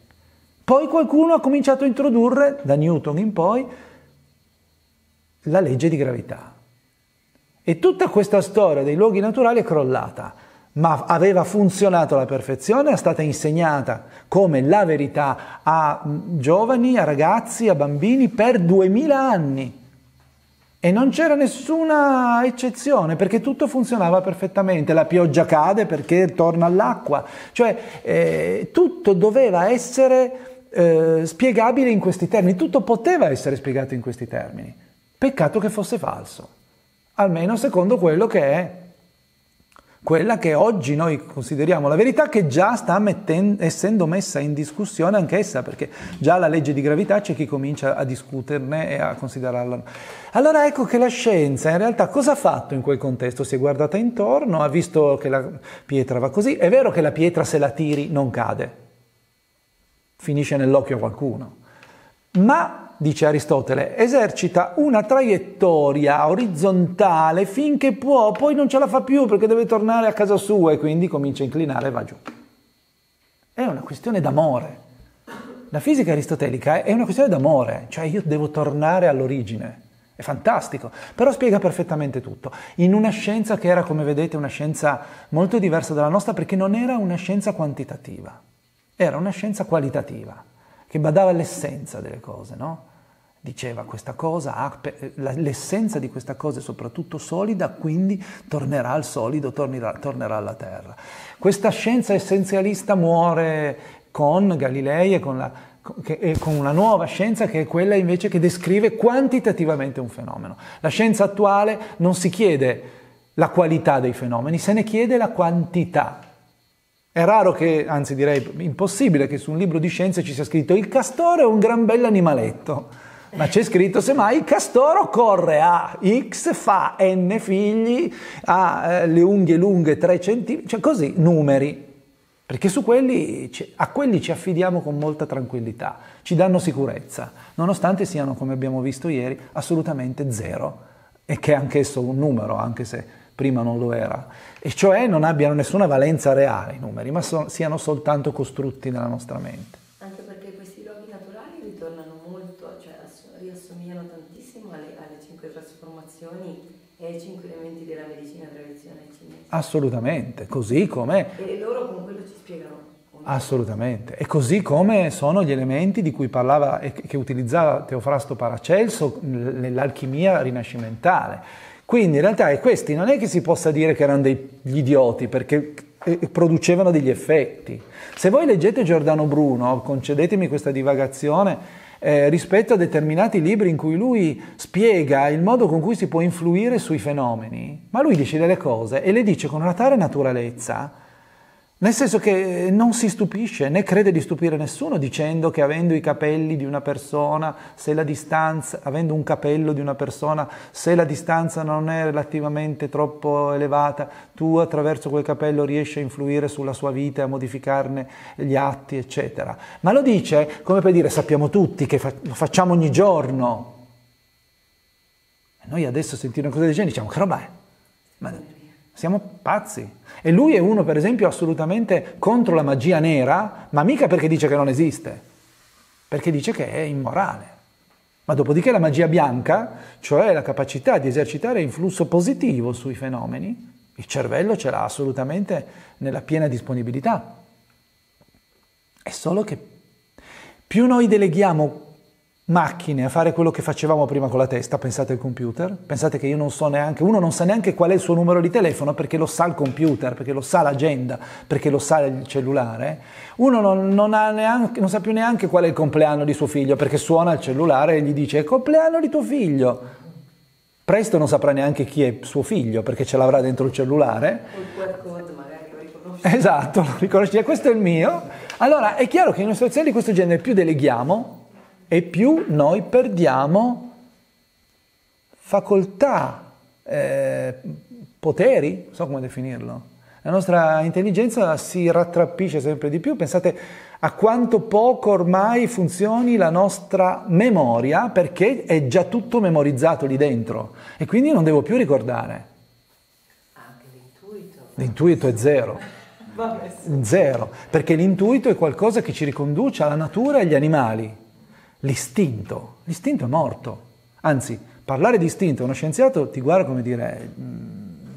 Poi qualcuno ha cominciato a introdurre, da Newton in poi, la legge di gravità. E tutta questa storia dei luoghi naturali è crollata, ma aveva funzionato alla perfezione, è stata insegnata come la verità a mm, giovani, a ragazzi, a bambini per duemila anni. E non c'era nessuna eccezione perché tutto funzionava perfettamente, la pioggia cade perché torna all'acqua, cioè eh, tutto doveva essere eh, spiegabile in questi termini, tutto poteva essere spiegato in questi termini. Peccato che fosse falso, almeno secondo quello che è quella che oggi noi consideriamo la verità che già sta metten- essendo messa in discussione anch'essa, perché già la legge di gravità c'è chi comincia a discuterne e a considerarla. Allora ecco che la scienza in realtà cosa ha fatto in quel contesto? Si è guardata intorno, ha visto che la pietra va così, è vero che la pietra se la tiri non cade, finisce nell'occhio a qualcuno, ma dice Aristotele, esercita una traiettoria orizzontale finché può, poi non ce la fa più perché deve tornare a casa sua e quindi comincia a inclinare e va giù. È una questione d'amore. La fisica aristotelica è una questione d'amore, cioè io devo tornare all'origine. È fantastico, però spiega perfettamente tutto. In una scienza che era, come vedete, una scienza molto diversa dalla nostra perché non era una scienza quantitativa, era una scienza qualitativa che badava all'essenza delle cose, no? diceva questa cosa, eh, l'essenza di questa cosa è soprattutto solida, quindi tornerà al solido, tornerà, tornerà alla terra. Questa scienza essenzialista muore con Galilei e con, la, e con una nuova scienza che è quella invece che descrive quantitativamente un fenomeno. La scienza attuale non si chiede la qualità dei fenomeni, se ne chiede la quantità. È raro che, anzi direi impossibile, che su un libro di scienze ci sia scritto il castore è un gran bell'animaletto. Ma c'è scritto semmai Castoro corre a X, fa N figli, ha eh, le unghie lunghe 3 centimetri cioè così, numeri. Perché su quelli, a quelli ci affidiamo con molta tranquillità, ci danno sicurezza, nonostante siano, come abbiamo visto ieri, assolutamente zero, e che è anch'esso un numero, anche se prima non lo era, e cioè non abbiano nessuna valenza reale i numeri, ma so, siano soltanto costrutti nella nostra mente. e cinque elementi della medicina tradizionale cinese. Assolutamente, così come... E loro con quello ci spiegano. Assolutamente, e così come sono gli elementi di cui parlava e che utilizzava Teofrasto Paracelso nell'alchimia rinascimentale. Quindi in realtà questi non è che si possa dire che erano degli idioti perché eh, producevano degli effetti. Se voi leggete Giordano Bruno, concedetemi questa divagazione, eh, rispetto a determinati libri in cui lui spiega il modo con cui si può influire sui fenomeni, ma lui dice delle cose e le dice con una tale naturalezza nel senso che eh, non si stupisce né crede di stupire nessuno dicendo che avendo i capelli di una persona, se la distanza, avendo un capello di una persona, se la distanza non è relativamente troppo elevata, tu attraverso quel capello riesci a influire sulla sua vita, e a modificarne gli atti, eccetera. Ma lo dice come per dire sappiamo tutti che fa- lo facciamo ogni giorno. E noi adesso sentiamo una cosa del genere diciamo che roba è? Ma siamo pazzi. E lui è uno, per esempio, assolutamente contro la magia nera, ma mica perché dice che non esiste, perché dice che è immorale. Ma dopodiché la magia bianca, cioè la capacità di esercitare influsso positivo sui fenomeni, il cervello ce l'ha assolutamente nella piena disponibilità. È solo che più noi deleghiamo macchine a fare quello che facevamo prima con la testa, pensate al computer, pensate che io non so neanche, uno non sa neanche qual è il suo numero di telefono perché lo sa il computer, perché lo sa l'agenda, perché lo sa il cellulare, uno non, non, neanche, non sa più neanche qual è il compleanno di suo figlio perché suona il cellulare e gli dice è compleanno di tuo figlio, presto non saprà neanche chi è suo figlio perché ce l'avrà dentro il cellulare. O il QR magari lo riconosce. Esatto, lo riconosce, questo è il mio. Allora è chiaro che in una situazione di questo genere più deleghiamo, e più noi perdiamo facoltà, eh, poteri, non so come definirlo. La nostra intelligenza si rattrappisce sempre di più. Pensate a quanto poco ormai funzioni la nostra memoria perché è già tutto memorizzato lì dentro e quindi non devo più ricordare. Anche l'intuito. L'intuito è zero. Zero, perché l'intuito è qualcosa che ci riconduce alla natura e agli animali l'istinto. L'istinto è morto. Anzi, parlare di istinto, uno scienziato ti guarda come dire, mm,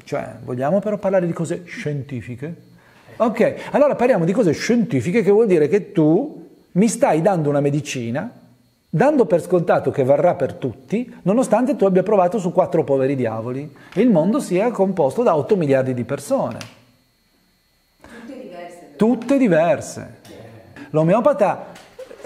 cioè, vogliamo però parlare di cose scientifiche? Ok, allora parliamo di cose scientifiche che vuol dire che tu mi stai dando una medicina, dando per scontato che varrà per tutti, nonostante tu abbia provato su quattro poveri diavoli e il mondo sia composto da 8 miliardi di persone. Tutte diverse. Tutte diverse. L'omeopata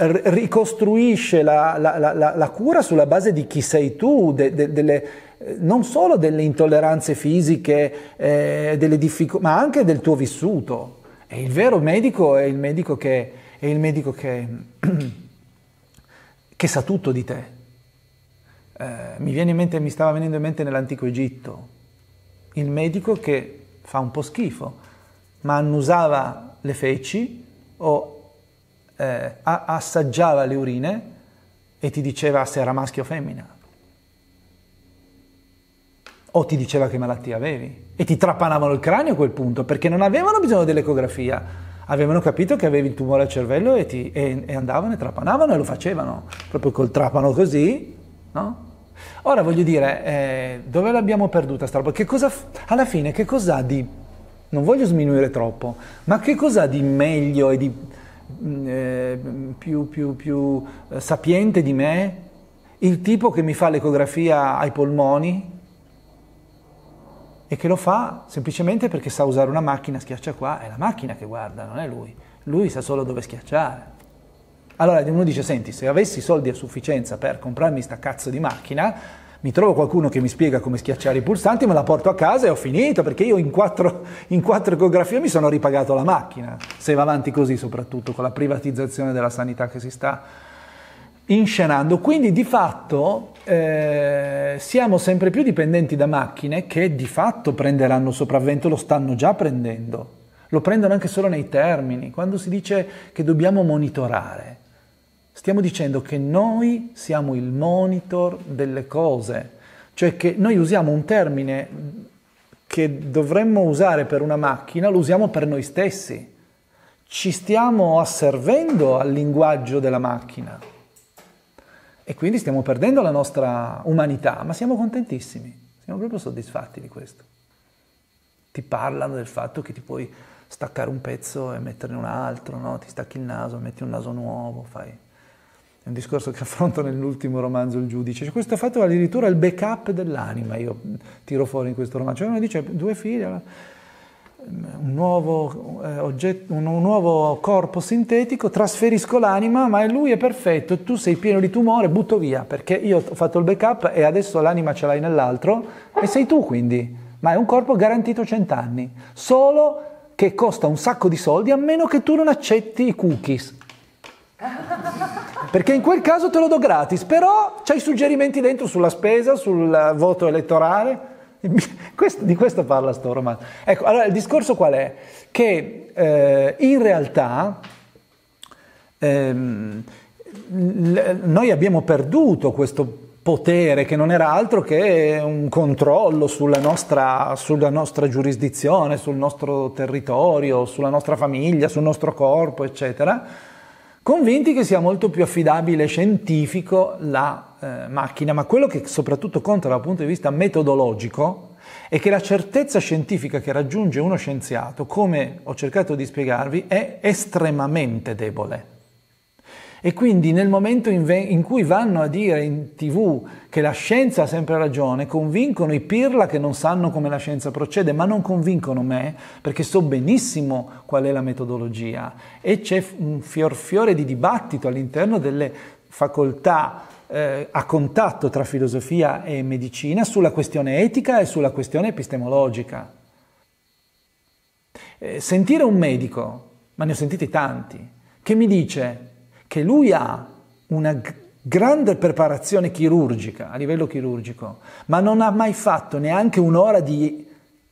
ricostruisce la, la, la, la, cura sulla base di chi sei tu, de, de, delle, eh, non solo delle intolleranze fisiche, eh, delle difficoltà, ma anche del tuo vissuto. E il vero medico è il medico che, è il medico che, che sa tutto di te. Eh, mi, mente, mi stava venendo in mente nell'antico Egitto, il medico che fa un po' schifo, ma annusava le feci o eh, assaggiava le urine e ti diceva se era maschio o femmina. O ti diceva che malattia avevi. E ti trapanavano il cranio a quel punto, perché non avevano bisogno dell'ecografia. Avevano capito che avevi il tumore al cervello e, ti, e, e andavano e trapanavano e lo facevano. Proprio col trapano così, no? Ora voglio dire, eh, dove l'abbiamo perduta sta roba? Che cosa, alla fine, che cos'ha di, non voglio sminuire troppo, ma che cos'ha di meglio e di Mm, eh, più, più, più eh, sapiente di me, il tipo che mi fa l'ecografia ai polmoni e che lo fa semplicemente perché sa usare una macchina, schiaccia qua, è la macchina che guarda, non è lui. Lui sa solo dove schiacciare. Allora uno dice, senti, se avessi soldi a sufficienza per comprarmi sta cazzo di macchina, mi trovo qualcuno che mi spiega come schiacciare i pulsanti, me la porto a casa e ho finito, perché io in quattro, in quattro ecografie mi sono ripagato la macchina, se va avanti così soprattutto con la privatizzazione della sanità che si sta inscenando. Quindi di fatto eh, siamo sempre più dipendenti da macchine che di fatto prenderanno sopravvento, lo stanno già prendendo, lo prendono anche solo nei termini, quando si dice che dobbiamo monitorare. Stiamo dicendo che noi siamo il monitor delle cose, cioè che noi usiamo un termine che dovremmo usare per una macchina, lo usiamo per noi stessi. Ci stiamo asservendo al linguaggio della macchina e quindi stiamo perdendo la nostra umanità, ma siamo contentissimi, siamo proprio soddisfatti di questo. Ti parlano del fatto che ti puoi staccare un pezzo e metterne un altro, no? ti stacchi il naso, metti un naso nuovo, fai è un discorso che affronto nell'ultimo romanzo Il giudice, cioè, questo fatto addirittura il backup dell'anima, io tiro fuori in questo romanzo, cioè uno dice due figli, un nuovo, eh, oggetto, un, un nuovo corpo sintetico, trasferisco l'anima, ma lui è perfetto, tu sei pieno di tumore, butto via, perché io ho fatto il backup e adesso l'anima ce l'hai nell'altro e sei tu quindi, ma è un corpo garantito cent'anni, solo che costa un sacco di soldi a meno che tu non accetti i cookies. perché in quel caso te lo do gratis, però c'hai suggerimenti dentro sulla spesa, sul eh, voto elettorale. di questo parla sto romanzo. Ecco, allora il discorso qual è? Che eh, in realtà ehm, noi abbiamo perduto questo potere che non era altro che un controllo sulla nostra, sulla nostra, giurisdizione, sul nostro territorio, sulla nostra famiglia, sul nostro corpo, eccetera convinti che sia molto più affidabile scientifico la eh, macchina, ma quello che soprattutto conta dal punto di vista metodologico è che la certezza scientifica che raggiunge uno scienziato, come ho cercato di spiegarvi, è estremamente debole. E quindi nel momento in, ve- in, cui vanno a dire in tv che la scienza ha sempre ragione, convincono i pirla che non sanno come la scienza procede, ma non convincono me perché so benissimo qual è la metodologia e c'è un fior fiore di dibattito all'interno delle facoltà eh, a contatto tra filosofia e medicina sulla questione etica e sulla questione epistemologica. Eh, sentire un medico, ma ne ho sentiti tanti, che mi dice che lui ha una grande preparazione chirurgica, a livello chirurgico, ma non ha mai fatto neanche un'ora di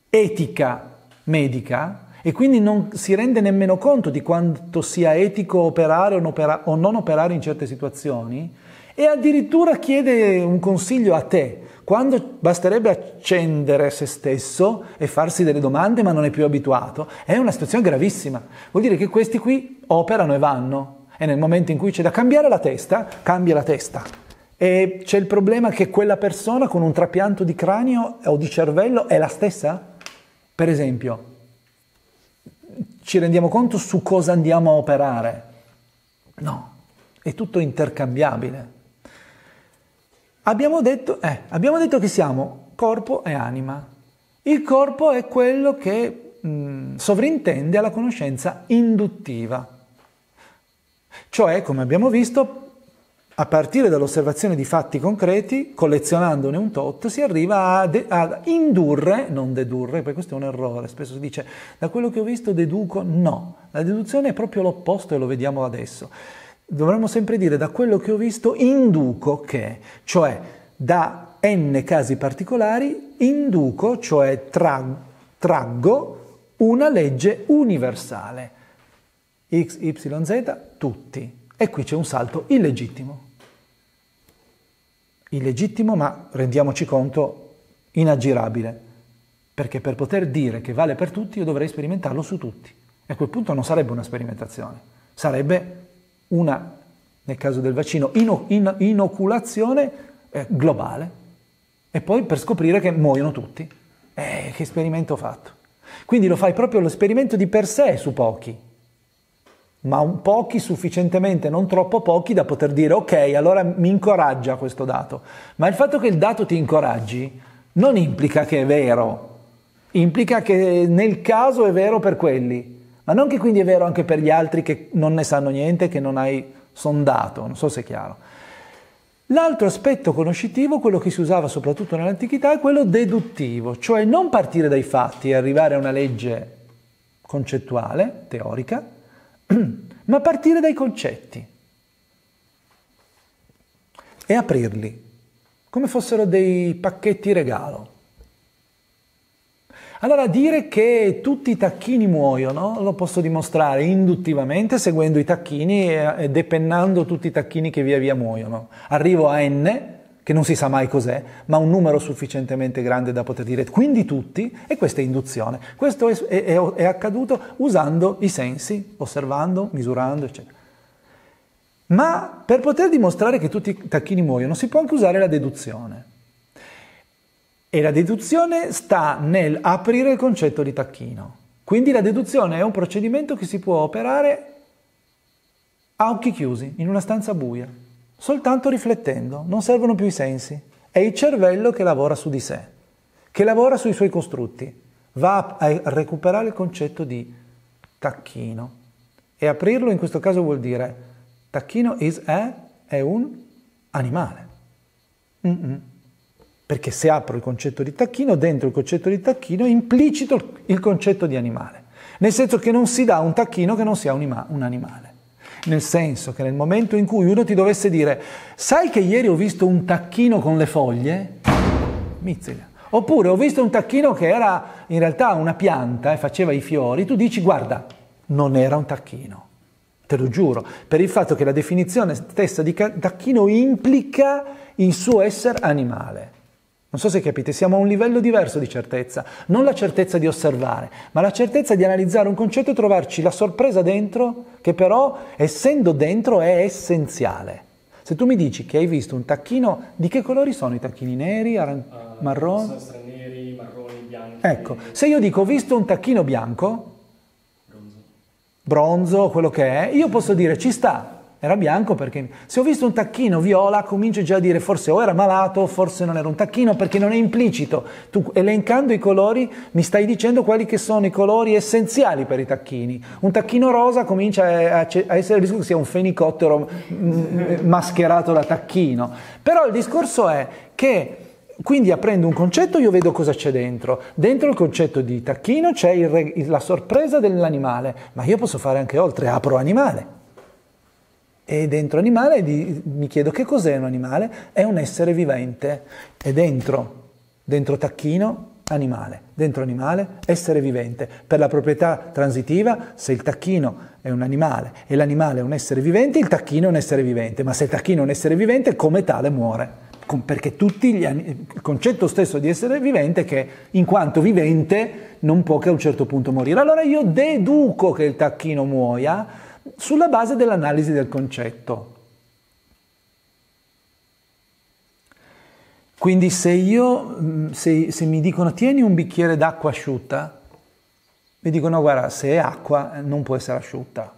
etica medica e quindi non si rende nemmeno conto di quanto sia etico operare o non operare in certe situazioni e addirittura chiede un consiglio a te, quando basterebbe accendere se stesso e farsi delle domande ma non è più abituato, è una situazione gravissima. Vuol dire che questi qui operano e vanno, e nel momento in cui c'è da cambiare la testa, cambia la testa. E c'è il problema che quella persona con un trapianto di cranio o di cervello è la stessa? Per esempio, ci rendiamo conto su cosa andiamo a operare? No, è tutto intercambiabile. Abbiamo detto, eh, abbiamo detto che siamo corpo e anima. Il corpo è quello che mh, mm, sovrintende alla conoscenza induttiva. Cioè, come abbiamo visto, a partire dall'osservazione di fatti concreti, collezionandone un tot, si arriva a, a indurre, non dedurre, perché questo è un errore, spesso si dice da quello che ho visto deduco, no, la deduzione è proprio l'opposto e lo vediamo adesso. Dovremmo sempre dire da quello che ho visto induco che, cioè da n casi particolari induco, cioè tra, traggo una legge universale. X, Y, Z tutti. E qui c'è un salto illegittimo. Illegittimo, ma rendiamoci conto, inaggirabile. Perché per poter dire che vale per tutti, io dovrei sperimentarlo su tutti. E a quel punto non sarebbe una sperimentazione, sarebbe una, nel caso del vaccino, inoculazione eh, globale. E poi per scoprire che muoiono tutti. Eh, che esperimento ho fatto. Quindi lo fai proprio lo sperimento di per sé su pochi, ma un pochi sufficientemente, non troppo pochi, da poter dire ok, allora mi incoraggia questo dato. Ma il fatto che il dato ti incoraggi non implica che è vero, implica che nel caso è vero per quelli, ma non che quindi è vero anche per gli altri che non ne sanno niente, che non hai sondato, non so se è chiaro. L'altro aspetto conoscitivo, quello che si usava soprattutto nell'antichità, è quello deduttivo, cioè non partire dai fatti e arrivare a una legge concettuale, teorica, ma partire dai concetti e aprirli come fossero dei pacchetti regalo. Allora dire che tutti i tacchini muoiono lo posso dimostrare induttivamente seguendo i tacchini e depennando tutti i tacchini che via via muoiono. Arrivo a n che non si sa mai cos'è, ma un numero sufficientemente grande da poter dire quindi tutti, e questa è induzione. Questo è, è, è accaduto usando i sensi, osservando, misurando, eccetera. Ma per poter dimostrare che tutti i tacchini muoiono si può anche usare la deduzione. E la deduzione sta nel aprire il concetto di tacchino. Quindi la deduzione è un procedimento che si può operare a occhi chiusi, in una stanza buia soltanto riflettendo, non servono più i sensi. È il cervello che lavora su di sé, che lavora sui suoi costrutti, va a recuperare il concetto di tacchino. E aprirlo in questo caso vuol dire tacchino is, è, è un animale. Mm-mm. Perché se apro il concetto di tacchino, dentro il concetto di tacchino è implicito il concetto di animale. Nel senso che non si dà un tacchino che non sia un, ima- un animale. Nel senso che nel momento in cui uno ti dovesse dire sai che ieri ho visto un tacchino con le foglie, mizzica. Oppure ho visto un tacchino che era in realtà una pianta e faceva i fiori, tu dici guarda, non era un tacchino. Te lo giuro, per il fatto che la definizione stessa di tacchino implica il suo essere animale. Non so se capite, siamo a un livello diverso di certezza, non la certezza di osservare, ma la certezza di analizzare un concetto e trovarci la sorpresa dentro, che però, essendo dentro, è essenziale. Se tu mi dici che hai visto un tacchino, di che colori sono i tacchini? Neri, aran- uh, marroni? neri, marroni, bianchi. Ecco, se io dico ho visto un tacchino bianco, bronzo, bronzo quello che è, io posso dire ci sta, era bianco perché se ho visto un tacchino viola comincio già a dire forse o era malato, forse non era un tacchino perché non è implicito. Tu elencando i colori mi stai dicendo quali che sono i colori essenziali per i tacchini. Un tacchino rosa comincia a, essere il rischio che sia un fenicottero mm, mm, mascherato da tacchino. Però il discorso è che quindi aprendo un concetto io vedo cosa c'è dentro. Dentro il concetto di tacchino c'è la sorpresa dell'animale, ma io posso fare anche oltre, apro animale e dentro animale di, mi chiedo che cos'è un animale? È un essere vivente. E dentro, dentro tacchino, animale. Dentro animale, essere vivente. Per la proprietà transitiva, se il tacchino è un animale e l'animale è un essere vivente, il tacchino è un essere vivente. Ma se il tacchino è un essere vivente, come tale muore. Con, perché gli, il concetto stesso di essere vivente è che in quanto vivente non può che a un certo punto morire. Allora io deduco che il tacchino muoia sulla base dell'analisi del concetto. Quindi se io, mm, se, se mi dicono tieni un bicchiere d'acqua asciutta, mi dicono guarda, se è acqua eh, non può essere asciutta.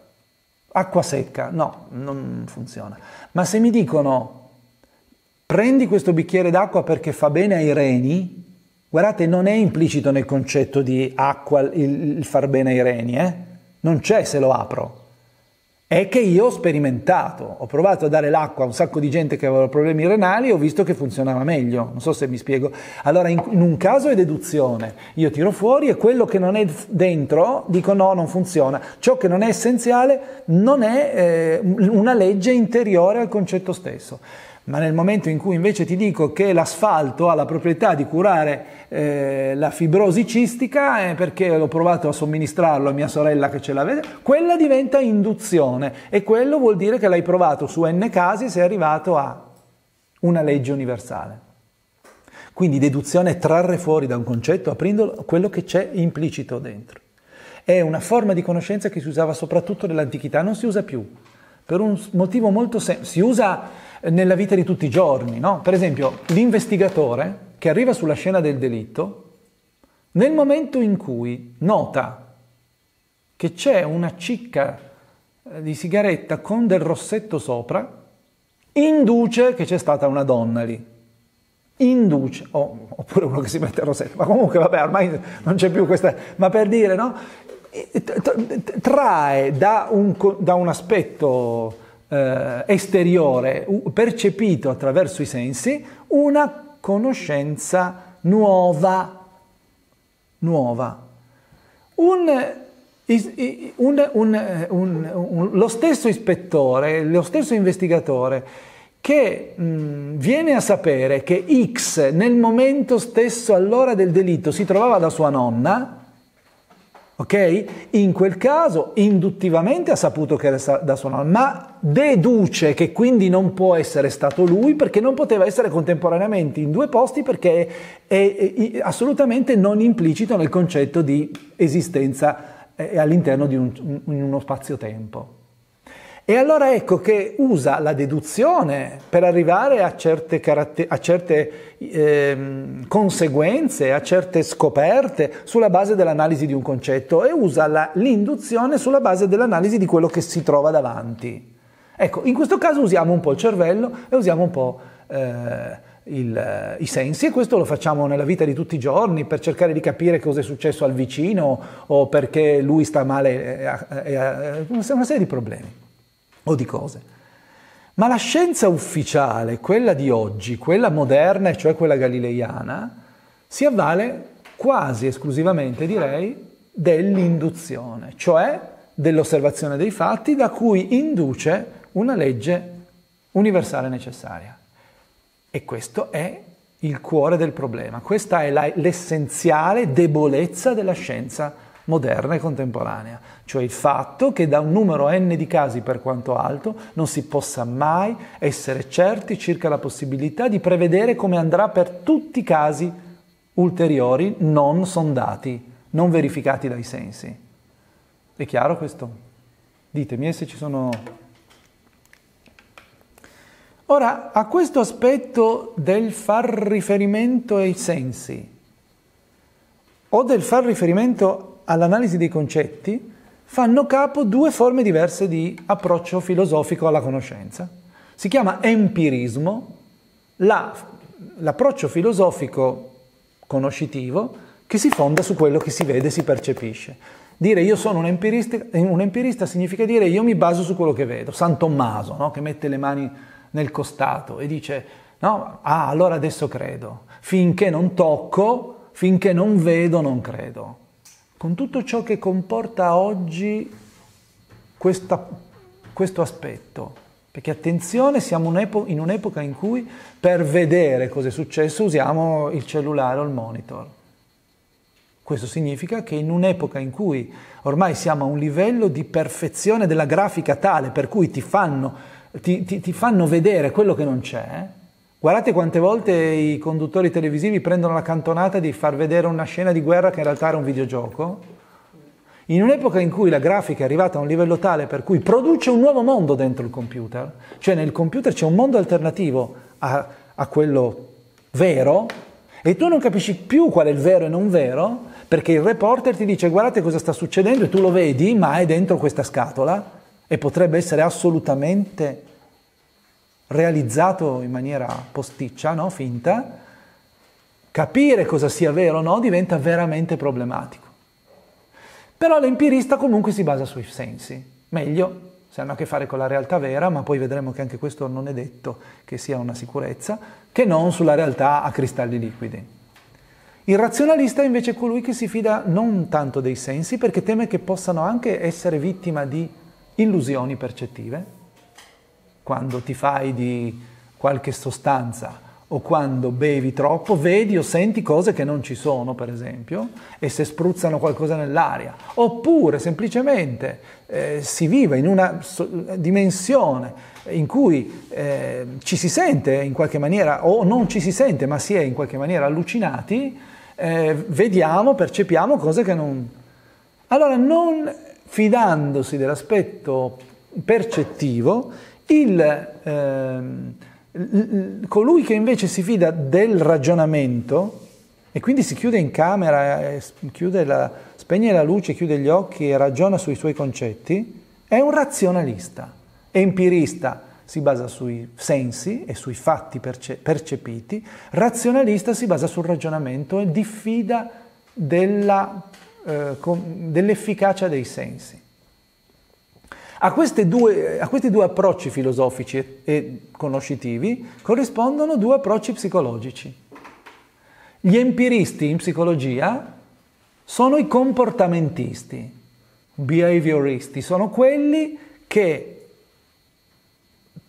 Acqua secca, no, non funziona. Ma se mi dicono prendi questo bicchiere d'acqua perché fa bene ai reni, guardate, non è implicito nel concetto di acqua il, il far bene ai reni, eh? non c'è se lo apro è che io ho sperimentato, ho provato a dare l'acqua a un sacco di gente che aveva problemi renali e ho visto che funzionava meglio, non so se mi spiego. Allora in, in, un caso è deduzione, io tiro fuori e quello che non è dentro dico no, non funziona. Ciò che non è essenziale non è eh, una legge interiore al concetto stesso ma nel momento in cui invece ti dico che l'asfalto ha la proprietà di curare eh, la fibrosi cistica eh, perché l'ho provato a somministrarlo a mia sorella che ce l'aveva, quella diventa induzione e quello vuol dire che l'hai provato su n casi e sei arrivato a una legge universale. Quindi deduzione è trarre fuori da un concetto, aprendo quello che c'è implicito dentro. È una forma di conoscenza che si usava soprattutto nell'antichità, non si usa più, per un motivo molto semplice. Si usa nella vita di tutti i giorni. No? Per esempio, l'investigatore che arriva sulla scena del delitto, nel momento in cui nota che c'è una cicca eh, di sigaretta con del rossetto sopra, induce che c'è stata una donna lì. Induce, oh, oppure uno che si mette il rossetto, ma comunque vabbè, ormai non c'è più questa, ma per dire, no? Trae da un, da un aspetto eh, esteriore, percepito attraverso i sensi, una conoscenza nuova, nuova. Un, un, un, lo stesso ispettore, lo stesso investigatore che mh, mm, viene a sapere che X nel momento stesso all'ora del delitto si trovava da sua nonna, ok? In quel caso induttivamente ha saputo che era da sua nonna, ma deduce che quindi non può essere stato lui perché non poteva essere contemporaneamente in due posti perché è, è, è assolutamente non implicito nel concetto di esistenza eh, all'interno di un, un, uno spazio-tempo. E allora ecco che usa la deduzione per arrivare a certe, caratter- a certe eh, conseguenze, a certe scoperte sulla base dell'analisi di un concetto e usa la, l'induzione sulla base dell'analisi di quello che si trova davanti. Ecco, in questo caso usiamo un po' il cervello e usiamo un po' eh, il, i sensi e questo lo facciamo nella vita di tutti i giorni per cercare di capire cosa è successo al vicino o perché lui sta male, e ha, e eh, una serie di problemi o di cose. Ma la scienza ufficiale, quella di oggi, quella moderna, cioè quella galileiana, si avvale quasi esclusivamente, direi, dell'induzione, cioè dell'osservazione dei fatti da cui induce una legge universale necessaria. E questo è il cuore del problema, questa è la, l'essenziale debolezza della scienza moderna e contemporanea, cioè il fatto che da un numero n di casi per quanto alto non si possa mai essere certi circa la possibilità di prevedere come andrà per tutti i casi ulteriori non sondati, non verificati dai sensi. È chiaro questo? Ditemi se ci sono Ora, a questo aspetto del far riferimento ai sensi o del far riferimento all'analisi dei concetti, fanno capo due forme diverse di approccio filosofico alla conoscenza. Si chiama empirismo l'approccio filosofico conoscitivo che si fonda su quello che si vede e si percepisce. Dire io sono un empirista, un empirista significa dire io mi baso su quello che vedo. San Tommaso, no? che mette le mani nel costato e dice no, ah, allora adesso credo, finché non tocco, finché non vedo, non credo. Con tutto ciò che comporta oggi questa, questo aspetto, perché attenzione, siamo in un'epoca in cui per vedere cosa è successo usiamo il cellulare o il monitor. Questo significa che in un'epoca in cui ormai siamo a un livello di perfezione della grafica tale per cui ti fanno ti, ti, ti fanno vedere quello che non c'è. Guardate quante volte i conduttori televisivi prendono la cantonata di far vedere una scena di guerra che in realtà era un videogioco. In un'epoca in cui la grafica è arrivata a un livello tale per cui produce un nuovo mondo dentro il computer, cioè nel computer c'è un mondo alternativo a, a, quello vero, e tu non capisci più qual è il vero e non vero, perché il reporter ti dice guardate cosa sta succedendo e tu lo vedi, ma è dentro questa scatola, e potrebbe essere assolutamente realizzato in maniera posticcia, no? finta, capire cosa sia vero o no diventa veramente problematico. Però l'empirista comunque si basa sui sensi, meglio se hanno a che fare con la realtà vera, ma poi vedremo che anche questo non è detto che sia una sicurezza, che non sulla realtà a cristalli liquidi. Il razionalista è invece colui che si fida non tanto dei sensi perché teme che possano anche essere vittima di illusioni percettive, quando ti fai di qualche sostanza o quando bevi troppo, vedi o senti cose che non ci sono, per esempio, e se spruzzano qualcosa nell'aria, oppure semplicemente eh, si vive in una dimensione in cui eh, ci si sente in qualche maniera, o non ci si sente, ma si è in qualche maniera allucinati, eh, vediamo, percepiamo cose che non... Allora non fidandosi dell'aspetto percettivo, il, eh, colui che invece si fida del ragionamento e quindi si chiude in camera, eh, chiude la, spegne la luce, chiude gli occhi e ragiona sui suoi concetti, è un razionalista, è empirista, si basa sui sensi e sui fatti perce- percepiti, razionalista si basa sul ragionamento e diffida della eh, dell'efficacia dei sensi. A, due, a, questi due approcci filosofici e conoscitivi corrispondono due approcci psicologici. Gli empiristi in psicologia sono i comportamentisti, behavioristi, sono quelli che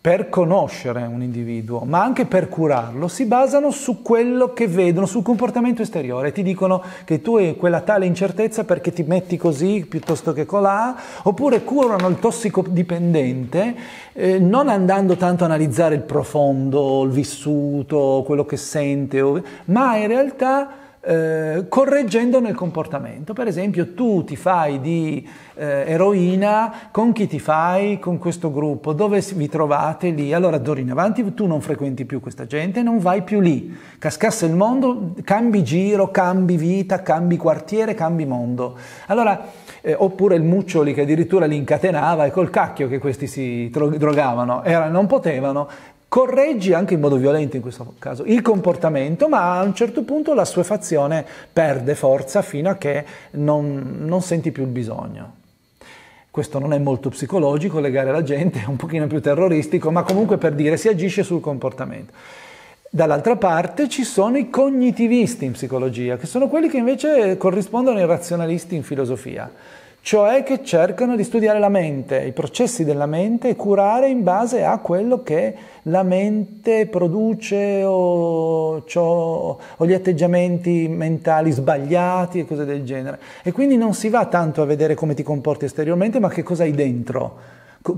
per conoscere un individuo, ma anche per curarlo, si basano su quello che vedono, sul comportamento esteriore. Ti dicono che tu hai quella tale incertezza perché ti metti così piuttosto che colà, oppure curano il tossicodipendente eh, non andando tanto a analizzare il profondo, il vissuto, quello che sente, ma in realtà eh, correggendone il comportamento. Per esempio, tu ti fai di eh, eroina con chi ti fai, con questo gruppo, dove vi trovate lì. Allora, d'ora in avanti tu non frequenti più questa gente, non vai più lì. Cascasse il mondo, cambi giro, cambi vita, cambi quartiere, cambi mondo. Allora, eh, oppure il Muccioli che addirittura li incatenava e col cacchio che questi si drogavano, Era, non potevano, correggi anche in modo violento in questo caso il comportamento, ma a un certo punto la sua fazione perde forza fino a che non, non senti più il bisogno. Questo non è molto psicologico, legare la gente è un pochino più terroristico, ma comunque per dire si agisce sul comportamento. Dall'altra parte ci sono i cognitivisti in psicologia, che sono quelli che invece corrispondono ai razionalisti in filosofia cioè che cercano di studiare la mente, i processi della mente e curare in base a quello che la mente produce o, ciò, o, gli atteggiamenti mentali sbagliati e cose del genere. E quindi non si va tanto a vedere come ti comporti esteriormente, ma che cosa hai dentro,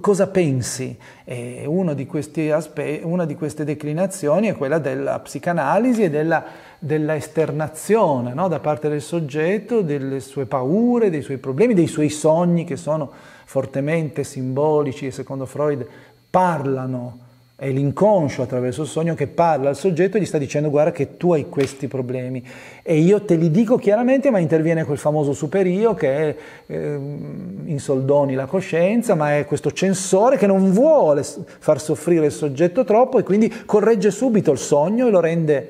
cosa pensi. E uno di questi aspe- una di queste declinazioni è quella della psicanalisi e della della esternazione no? da parte del soggetto, delle sue paure, dei suoi problemi, dei suoi sogni che sono fortemente simbolici e secondo Freud parlano, è l'inconscio attraverso il sogno che parla al soggetto e gli sta dicendo guarda che tu hai questi problemi e io te li dico chiaramente ma interviene quel famoso superio che è eh, in soldoni la coscienza ma è questo censore che non vuole far soffrire il soggetto troppo e quindi corregge subito il sogno e lo rende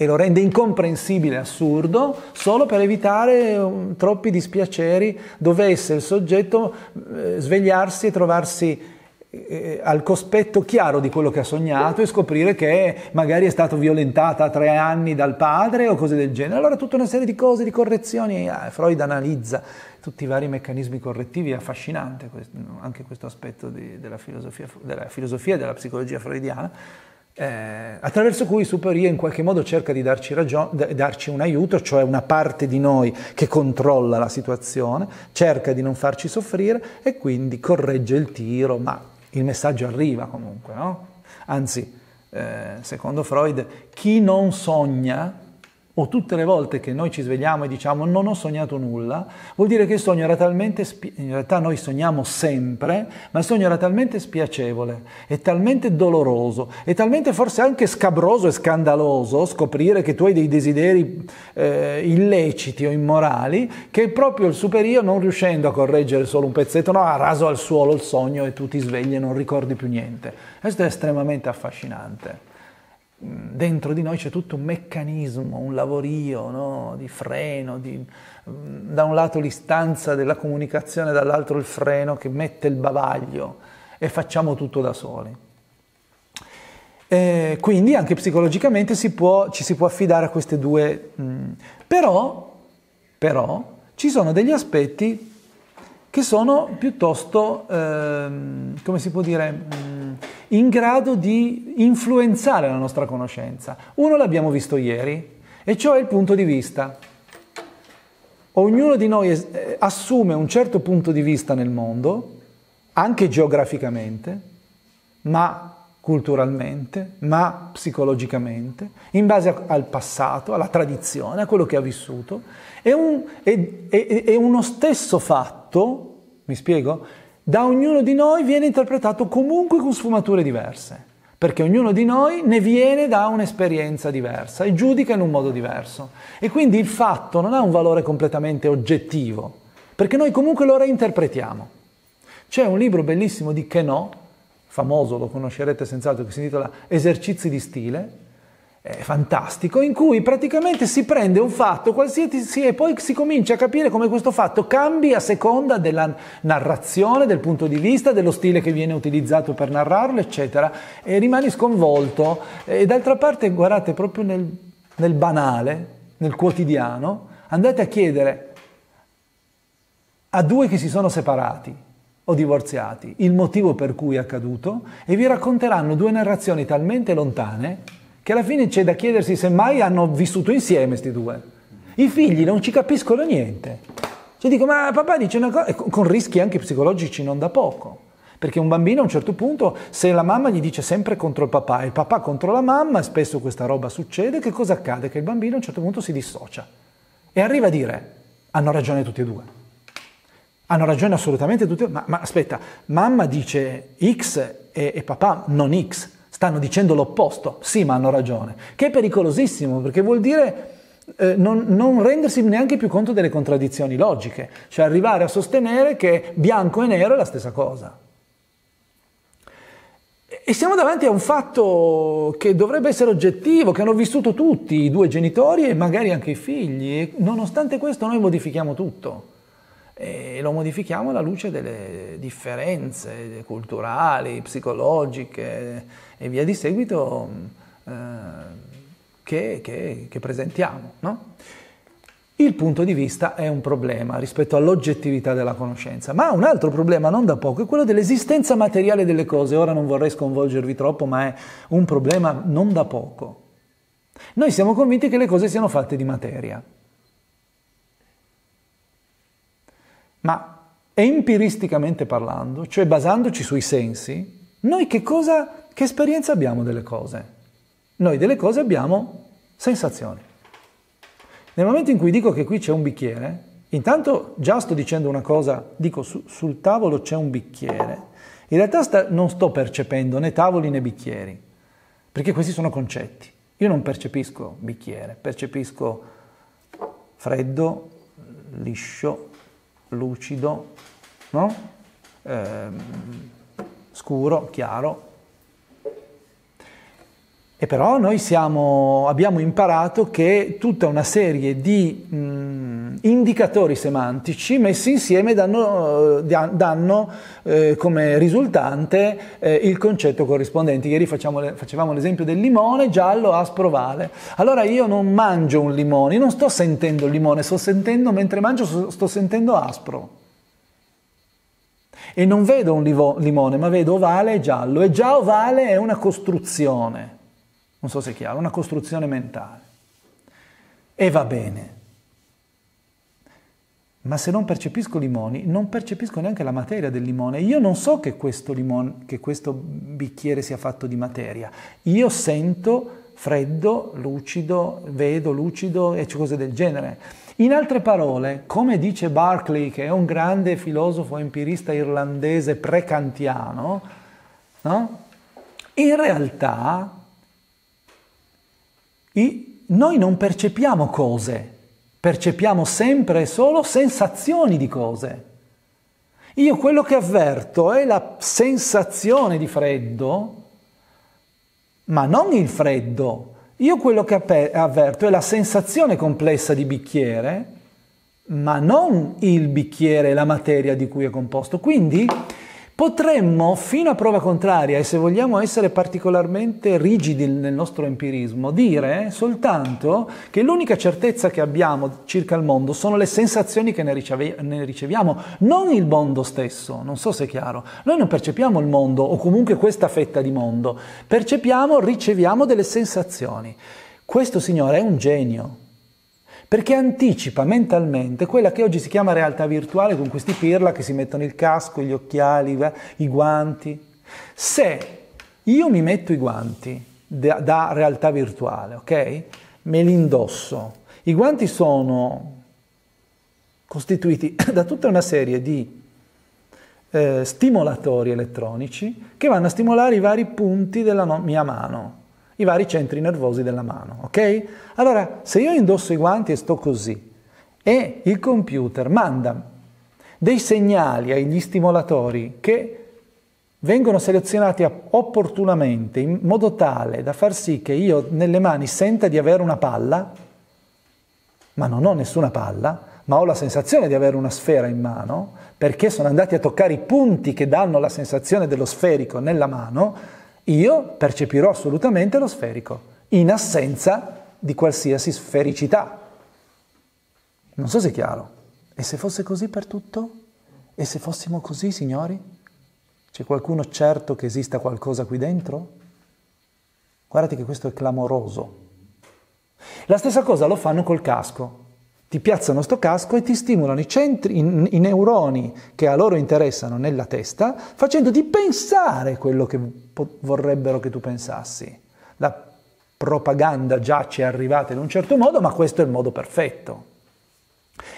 e lo rende incomprensibile e assurdo solo per evitare um, troppi dispiaceri dovesse il soggetto eh, svegliarsi e trovarsi eh, al cospetto chiaro di quello che ha sognato e scoprire che magari è stato violentata a tre anni dal padre o cose del genere. Allora tutta una serie di cose, di correzioni, ah, Freud analizza tutti i vari meccanismi correttivi, è affascinante questo, anche questo aspetto di, della, filosofia, della filosofia e della psicologia freudiana eh, attraverso cui Superia in qualche modo cerca di darci, ragion- darci, un aiuto, cioè una parte di noi che controlla la situazione, cerca di non farci soffrire e quindi corregge il tiro, ma il messaggio arriva comunque, no? Anzi, eh, secondo Freud, chi non sogna o tutte le volte che noi ci svegliamo e diciamo non ho sognato nulla, vuol dire che il sogno era talmente, spi- in realtà noi sogniamo sempre, ma il sogno era talmente spiacevole, e talmente doloroso, e talmente forse anche scabroso e scandaloso scoprire che tu hai dei desideri eh, illeciti o immorali, che proprio il superio, non riuscendo a correggere solo un pezzetto, no, ha raso al suolo il sogno e tu ti svegli e non ricordi più niente. Questo è estremamente affascinante dentro di noi c'è tutto un meccanismo, un lavorio no? di freno, di, mm, da un lato l'istanza della comunicazione, dall'altro il freno che mette il bavaglio e facciamo tutto da soli. E quindi anche psicologicamente si può, ci si può affidare a queste due. Mh. Mm, però, però ci sono degli aspetti che sono piuttosto, ehm, come si può dire, mm, in grado di influenzare la nostra conoscenza. Uno l'abbiamo visto ieri, e cioè il punto di vista. Ognuno di noi es- eh, assume un certo punto di vista nel mondo, anche geograficamente, ma culturalmente, ma psicologicamente, in base a, al passato, alla tradizione, a quello che ha vissuto, è, un, e, e, e uno stesso fatto fatto, mi spiego, da ognuno di noi viene interpretato comunque con sfumature diverse, perché ognuno di noi ne viene da un'esperienza diversa e giudica in un modo diverso. E quindi il fatto non ha un valore completamente oggettivo, perché noi comunque lo reinterpretiamo. C'è un libro bellissimo di Queneau, famoso, lo conoscerete senz'altro, che si intitola Esercizi di stile, eh, fantastico in cui praticamente si prende un fatto qualsiasi sia e poi si comincia a capire come questo fatto cambi a seconda della narrazione, del punto di vista, dello stile che viene utilizzato per narrarlo, eccetera, e rimani sconvolto. E d'altra parte, guardate, proprio nel, nel banale, nel quotidiano, andate a chiedere a due che si sono separati, o divorziati, il motivo per cui è accaduto e vi racconteranno due narrazioni talmente lontane che alla fine c'è da chiedersi se mai hanno vissuto insieme questi due. I figli non ci capiscono niente. Cioè dico, ma papà dice una cosa, con rischi anche psicologici non da poco. Perché un bambino a un certo punto, se la mamma gli dice sempre contro il papà e il papà contro la mamma, spesso questa roba succede, che cosa accade? Che il bambino a un certo punto si dissocia e arriva a dire, hanno ragione tutti e due. Hanno ragione assolutamente tutti e due, ma, ma aspetta, mamma dice X e, e papà non X, stanno dicendo l'opposto, sì ma hanno ragione, che è pericolosissimo perché vuol dire eh, non, non, rendersi neanche più conto delle contraddizioni logiche, cioè arrivare a sostenere che bianco e nero è la stessa cosa. E siamo davanti a un fatto che dovrebbe essere oggettivo, che hanno vissuto tutti i due genitori e magari anche i figli, e nonostante questo noi modifichiamo tutto e lo modifichiamo alla luce delle differenze culturali, psicologiche e via di seguito mm, eh, che, che, che, presentiamo. No? Il punto di vista è un problema rispetto all'oggettività della conoscenza, ma un altro problema non da poco è quello dell'esistenza materiale delle cose. Ora non vorrei sconvolgervi troppo, ma è un problema non da poco. Noi siamo convinti che le cose siano fatte di materia. Ma empiristicamente parlando, cioè basandoci sui sensi, noi che cosa, che esperienza abbiamo delle cose? Noi delle cose abbiamo sensazioni. Nel momento in cui dico che qui c'è un bicchiere, intanto già sto dicendo una cosa, dico su, sul tavolo c'è un bicchiere, in realtà sta, non sto percependo né tavoli né bicchieri, perché questi sono concetti. Io non percepisco bicchiere, percepisco freddo, liscio, lucido, no? eh, scuro, chiaro, e però noi siamo, abbiamo imparato che tutta una serie di mh, mm, indicatori semantici messi insieme danno, eh, danno eh, come risultante eh, il concetto corrispondente. Ieri facciamo, facevamo l'esempio del limone giallo aspro vale. Allora io non mangio un limone, non sto sentendo il limone, sto sentendo, mentre mangio sto sentendo aspro e non vedo un limone, ma vedo ovale e giallo. E già ovale è una costruzione non so se è chiaro, una costruzione mentale. E va bene. Ma se non percepisco limoni, non percepisco neanche la materia del limone. Io non so che questo, limone, che questo bicchiere sia fatto di materia. Io sento freddo, lucido, vedo lucido e cose del genere. In altre parole, come dice Barclay, che è un grande filosofo empirista irlandese pre-kantiano, no? in realtà i, noi non percepiamo cose, percepiamo sempre e solo sensazioni di cose. Io quello che avverto è la sensazione di freddo, ma non il freddo. Io quello che avverto è la sensazione complessa di bicchiere, ma non il bicchiere, la materia di cui è composto. Quindi Potremmo, fino a prova contraria, e se vogliamo essere particolarmente rigidi nel nostro empirismo, dire soltanto che l'unica certezza che abbiamo circa il mondo sono le sensazioni che ne, riceve, ne riceviamo, non il mondo stesso, non so se è chiaro. Noi non percepiamo il mondo, o comunque questa fetta di mondo, percepiamo, riceviamo delle sensazioni. Questo signore è un genio, perché anticipa mentalmente quella che oggi si chiama realtà virtuale con questi pirla che si mettono il casco, gli occhiali, i guanti. Se io mi metto i guanti da, da realtà virtuale, ok? Me li indosso. I guanti sono costituiti da tutta una serie di eh, stimolatori elettronici che vanno a stimolare i vari punti della no- mia mano i vari centri nervosi della mano, ok? Allora, se io indosso i guanti e sto così e il computer manda dei segnali agli stimolatori che vengono selezionati opportunamente in modo tale da far sì che io nelle mani senta di avere una palla, ma non ho nessuna palla, ma ho la sensazione di avere una sfera in mano, perché sono andati a toccare i punti che danno la sensazione dello sferico nella mano, io percepirò assolutamente lo sferico, in assenza di qualsiasi sfericità. Non so se è chiaro. E se fosse così per tutto? E se fossimo così, signori? C'è qualcuno certo che esista qualcosa qui dentro? Guardate che questo è clamoroso. La stessa cosa lo fanno col casco ti piazzano sto casco e ti stimolano i, centri, i, i neuroni che a loro interessano nella testa, facendoti pensare quello che po- vorrebbero che tu pensassi. La propaganda già ci è arrivata in un certo modo, ma questo è il modo perfetto.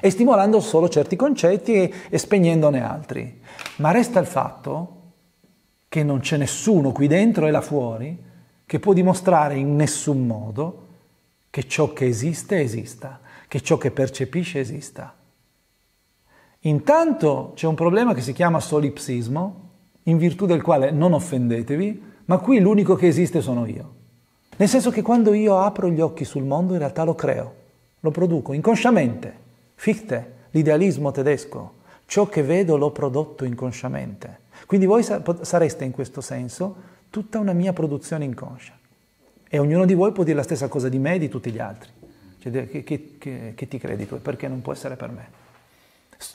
E stimolando solo certi concetti e, e spegnendone altri. Ma resta il fatto che non c'è nessuno qui dentro e là fuori che può dimostrare in nessun modo che ciò che esiste esista che ciò che percepisce esista. Intanto c'è un problema che si chiama solipsismo, in virtù del quale non offendetevi, ma qui l'unico che esiste sono io. Nel senso che quando io apro gli occhi sul mondo, in realtà lo creo, lo produco inconsciamente. Fichte, l'idealismo tedesco, ciò che vedo l'ho prodotto inconsciamente. Quindi voi sareste in questo senso tutta una mia produzione inconscia. E ognuno di voi può dire la stessa cosa di me e di tutti gli altri. Cioè, che, che, che, ti credi tu? Perché non può essere per me?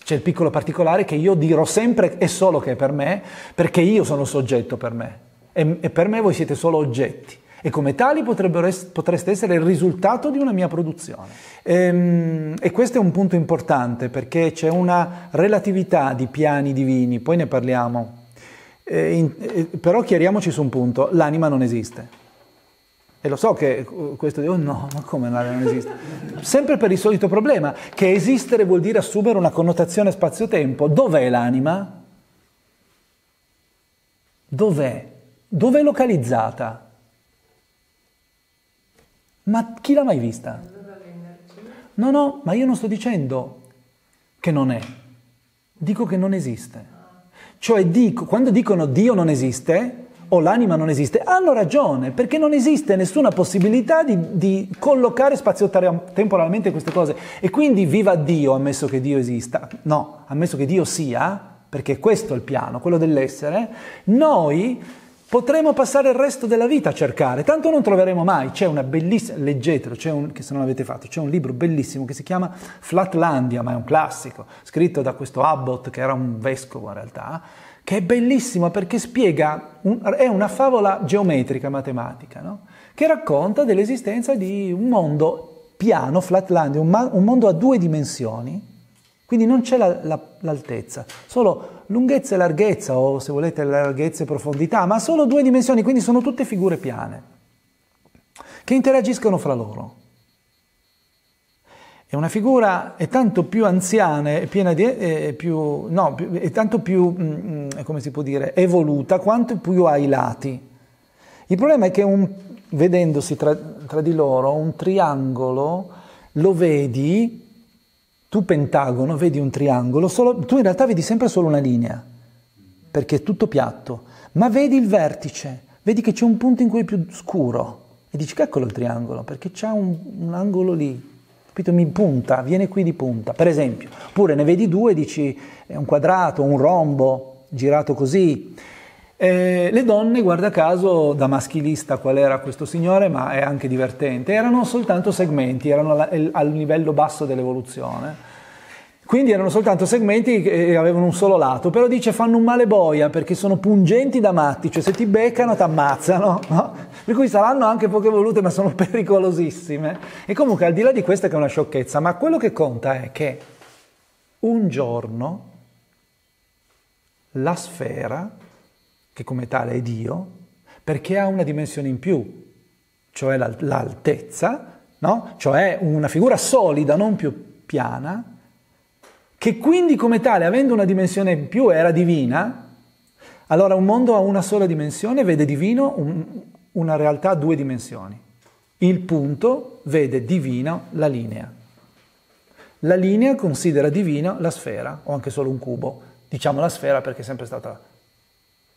C'è il piccolo particolare che io dirò sempre e solo che è per me, perché io sono soggetto per me. E, e per me voi siete solo oggetti. E come tali es- potreste essere il risultato di una mia produzione. E, ehm, e questo è un punto importante perché c'è una relatività di piani divini, poi ne parliamo. Eh, in, eh, però chiariamoci su un punto, l'anima non esiste. E lo so che questo dico, oh no, ma come l'aria non esiste? Sempre per il solito problema, che esistere vuol dire assumere una connotazione spazio-tempo. Dov'è l'anima? Dov'è? Dov'è localizzata? Ma chi l'ha mai vista? No, no, ma io non sto dicendo che non è, dico che non esiste. Cioè dico, quando dicono Dio non esiste, o oh, l'anima non esiste, hanno ragione, perché non esiste nessuna possibilità di, di collocare spazio-temporalmente queste cose. E quindi viva Dio, ammesso che Dio esista. No, ammesso che Dio sia, perché questo è il piano, quello dell'essere, noi potremo passare il resto della vita a cercare, tanto non troveremo mai. C'è una bellissima, leggetelo, un, che se non l'avete fatto, c'è un libro bellissimo che si chiama Flatlandia, ma è un classico, scritto da questo Abbott, che era un vescovo in realtà, che è bellissimo perché spiega, un, è una favola geometrica matematica, no? che racconta dell'esistenza di un mondo piano, flatland, un, un, mondo a due dimensioni, quindi non c'è la, la, l'altezza, solo lunghezza e larghezza, o se volete larghezza e profondità, ma solo due dimensioni, quindi sono tutte figure piane, che interagiscono fra loro. È una figura è tanto più anziana e piena di, è più, no, è tanto più, mm, mm, come si può dire, evoluta quanto più ha i lati. Il problema è che un, vedendosi tra, tra di loro un triangolo lo vedi tu pentagono vedi un triangolo, solo, tu in realtà vedi sempre solo una linea, perché è tutto piatto, ma vedi il vertice, vedi che c'è un punto in cui è più scuro e dici che eccolo il triangolo, perché c'è un, un angolo lì capito? Mi punta, viene qui di punta, per esempio. Oppure ne vedi due e dici è un quadrato, un rombo, girato così. Eh, le donne, guarda caso, da maschilista qual era questo signore, ma è anche divertente, erano soltanto segmenti, erano al, al livello basso dell'evoluzione. Quindi erano soltanto segmenti che eh, avevano un solo lato, però dice fanno un male boia perché sono pungenti da matti, cioè se ti beccano ti ammazzano, no? per cui saranno anche poche volute ma sono pericolosissime. E comunque al di là di questa che è una sciocchezza, ma quello che conta è che un giorno la sfera, che come tale è Dio, perché ha una dimensione in più, cioè l'altezza, no? cioè una figura solida, non più piana, che quindi come tale, avendo una dimensione in più, era divina, allora un mondo a una sola dimensione vede divino un, una realtà a due dimensioni. Il punto vede divina la linea. La linea considera divina la sfera, o anche solo un cubo. Diciamo la sfera perché è sempre stata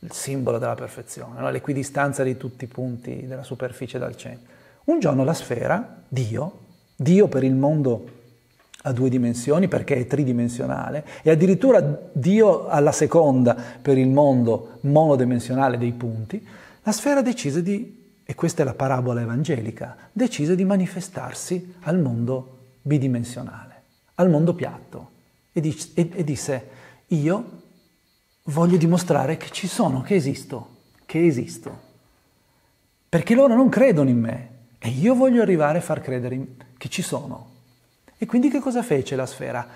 il simbolo della perfezione, no? l'equidistanza di tutti i punti della superficie dal centro. Un giorno la sfera, Dio, Dio per il mondo a due dimensioni perché è tridimensionale e addirittura Dio alla seconda per il mondo monodimensionale dei punti, la sfera decise di, e questa è la parabola evangelica, decise di manifestarsi al mondo bidimensionale, al mondo piatto, e, dice, e, e disse, io voglio dimostrare che ci sono, che esisto, che esisto, perché loro non credono in me e io voglio arrivare a far credere in, che ci sono. E quindi che cosa fece la sfera?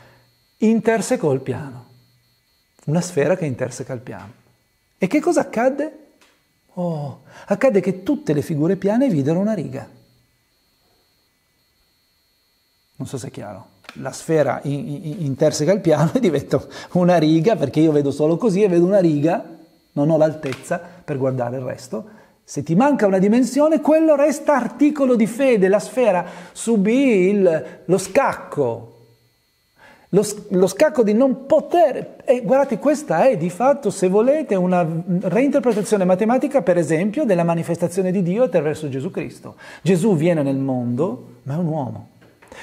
Intersecò il piano, una sfera che interseca il piano. E che cosa accadde? Oh, accadde che tutte le figure piane videro una riga. Non so se è chiaro. La sfera in, in, interseca il piano e diventa una riga, perché io vedo solo così e vedo una riga, non ho l'altezza per guardare il resto. Se ti manca una dimensione, quello resta articolo di fede, la sfera subì il, lo scacco, lo, lo scacco di non poter... E eh, guardate, questa è di fatto, se volete, una reinterpretazione matematica, per esempio, della manifestazione di Dio attraverso Gesù Cristo. Gesù viene nel mondo, ma è un uomo.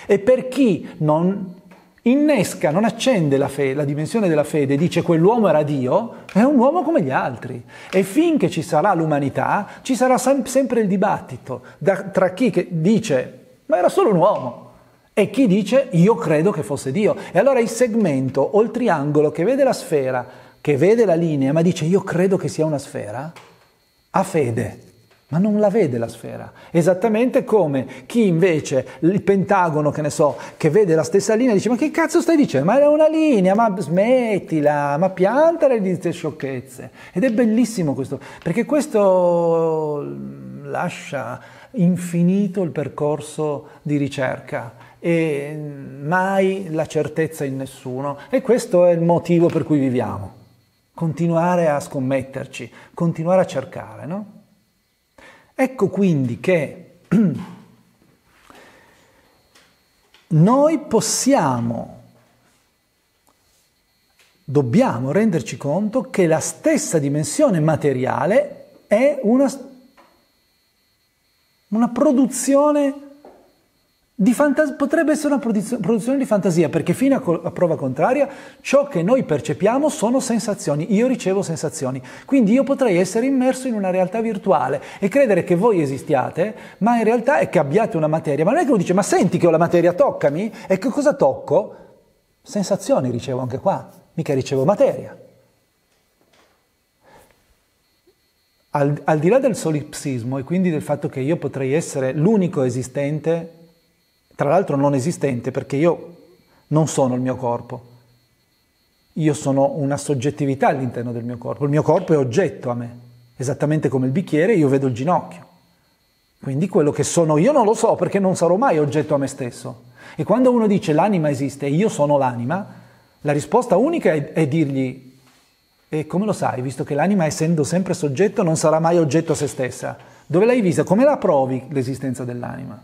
E per chi non innesca, non accende la, fede, la dimensione della fede, dice quell'uomo era Dio, è un uomo come gli altri. E finché ci sarà l'umanità, ci sarà sem- sempre il dibattito da, tra chi dice ma era solo un uomo e chi dice io credo che fosse Dio. E allora il segmento o il triangolo che vede la sfera, che vede la linea, ma dice io credo che sia una sfera, ha fede, ma non la vede la sfera. Esattamente come chi invece il pentagono, che ne so, che vede la stessa linea, dice ma che cazzo stai dicendo? Ma è una linea, ma smettila, ma piantala di queste sciocchezze. Ed è bellissimo questo, perché questo mm, lascia infinito il percorso di ricerca e mai la certezza in nessuno. E questo è il motivo per cui viviamo. Continuare a scommetterci, continuare a cercare, no? Ecco quindi che noi possiamo dobbiamo renderci conto che la stessa dimensione materiale è una, una produzione Fantas- potrebbe essere una produ- produzione di fantasia, perché fino a, co- a, prova contraria ciò che noi percepiamo sono sensazioni, io ricevo sensazioni, quindi io potrei essere immerso in una realtà virtuale e credere che voi esistiate, ma in realtà è che abbiate una materia, ma non è che uno dice ma senti che ho la materia, toccami, e che cosa tocco? Sensazioni ricevo anche qua, mica ricevo materia. Al, al di là del solipsismo e quindi del fatto che io potrei essere l'unico esistente tra l'altro non esistente perché io non sono il mio corpo, io sono una soggettività all'interno del mio corpo, il mio corpo è oggetto a me, esattamente come il bicchiere io vedo il ginocchio, quindi quello che sono io non lo so perché non sarò mai oggetto a me stesso. E quando uno dice l'anima esiste e io sono l'anima, la risposta unica è, è dirgli e come lo sai, visto che l'anima essendo sempre soggetto non sarà mai oggetto a se stessa? Dove l'hai vista? Come la provi l'esistenza dell'anima?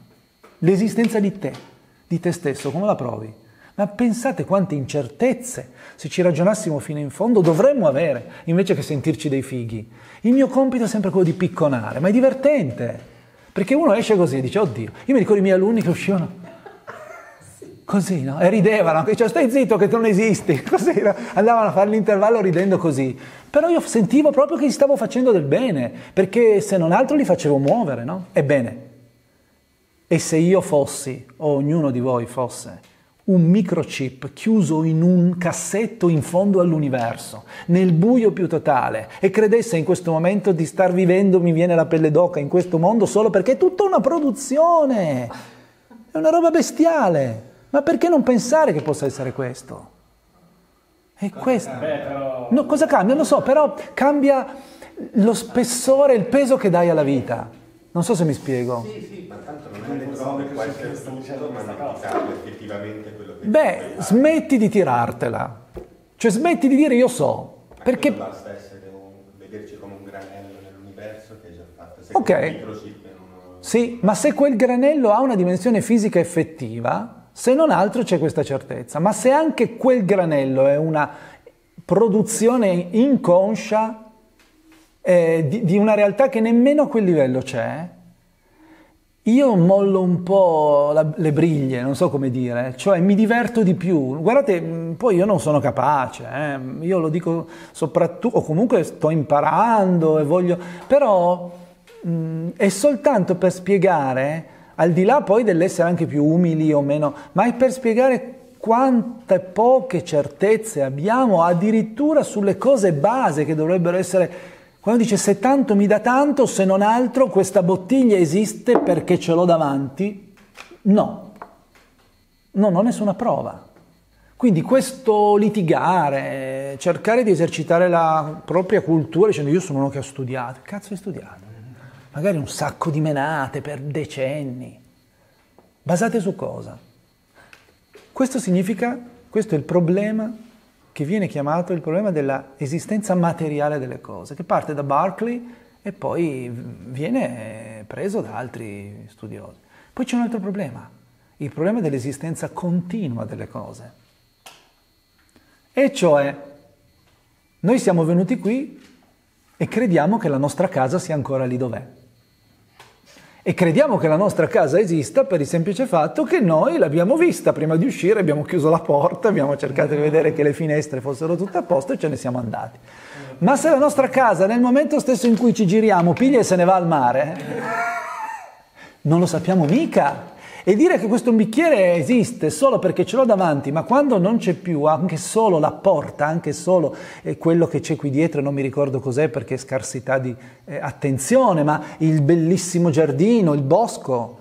l'esistenza di te, di te stesso, come la provi? Ma pensate quante incertezze, se ci ragionassimo fino in fondo, dovremmo avere, invece che sentirci dei fighi. Il mio compito è sempre quello di picconare, ma è divertente, perché uno esce così e dice, oddio, io mi ricordo i miei alunni che uscivano così, no? E ridevano, cioè stai zitto che tu non esisti, così, no? andavano a fare l'intervallo ridendo così. Però io sentivo proprio che gli stavo facendo del bene, perché se non altro li facevo muovere, no? Ebbene, e se io fossi, o ognuno di voi fosse, un microchip chiuso in un cassetto in fondo all'universo, nel buio più totale, e credesse in questo momento di star vivendo, mi viene la pelle d'oca in questo mondo solo perché è tutta una produzione, è una roba bestiale. Ma perché non pensare che possa essere questo? È questo. no, cosa cambia? Non lo so, però cambia lo spessore, il peso che dai alla vita. Non so se mi spiego. Sì, sì, ma tanto non è trovi qualche punto, ma non ti sa effettivamente quello che Beh, smetti di tirartela. Cioè smetti di dire io so. Ma perché basta essere un, vederci come un granello nell'universo che è già fatto. Se ok. Uno... Sì, ma se quel granello ha una dimensione fisica effettiva, se non altro c'è questa certezza. Ma se anche quel granello è una produzione inconscia eh, di, di, una realtà che nemmeno a quel livello c'è, io mollo un po' la, le briglie, non so come dire, cioè mi diverto di più. Guardate, mm, poi io non sono capace, eh, io lo dico soprattutto, o comunque sto imparando e voglio, però mh, mm, è soltanto per spiegare, al di là poi dell'essere anche più umili o meno, ma è per spiegare quante poche certezze abbiamo addirittura sulle cose base che dovrebbero essere quando dice se tanto mi dà tanto, se non altro, questa bottiglia esiste perché ce l'ho davanti, no, non ho nessuna prova. Quindi questo litigare, cercare di esercitare la propria cultura dicendo io sono uno che ha studiato, cazzo hai studiato? Magari un sacco di menate per decenni. Basate su cosa? Questo significa, questo è il problema che viene chiamato il problema dell'esistenza materiale delle cose, che parte da Berkeley e poi viene eh, preso da altri studiosi. Poi c'è un altro problema, il problema dell'esistenza continua delle cose. E cioè, noi siamo venuti qui e crediamo che la nostra casa sia ancora lì dov'è e crediamo che la nostra casa esista per il semplice fatto che noi l'abbiamo vista prima di uscire, abbiamo chiuso la porta, abbiamo cercato di vedere che le finestre fossero tutte a posto e ce ne siamo andati. Ma se la nostra casa nel momento stesso in cui ci giriamo piglia e se ne va al mare, non lo sappiamo mica. E dire che questo bicchiere esiste solo perché ce l'ho davanti, ma quando non c'è più anche solo la porta, anche solo eh, quello che c'è qui dietro, non mi ricordo cos'è perché è scarsità di eh, attenzione, ma il bellissimo giardino, il bosco.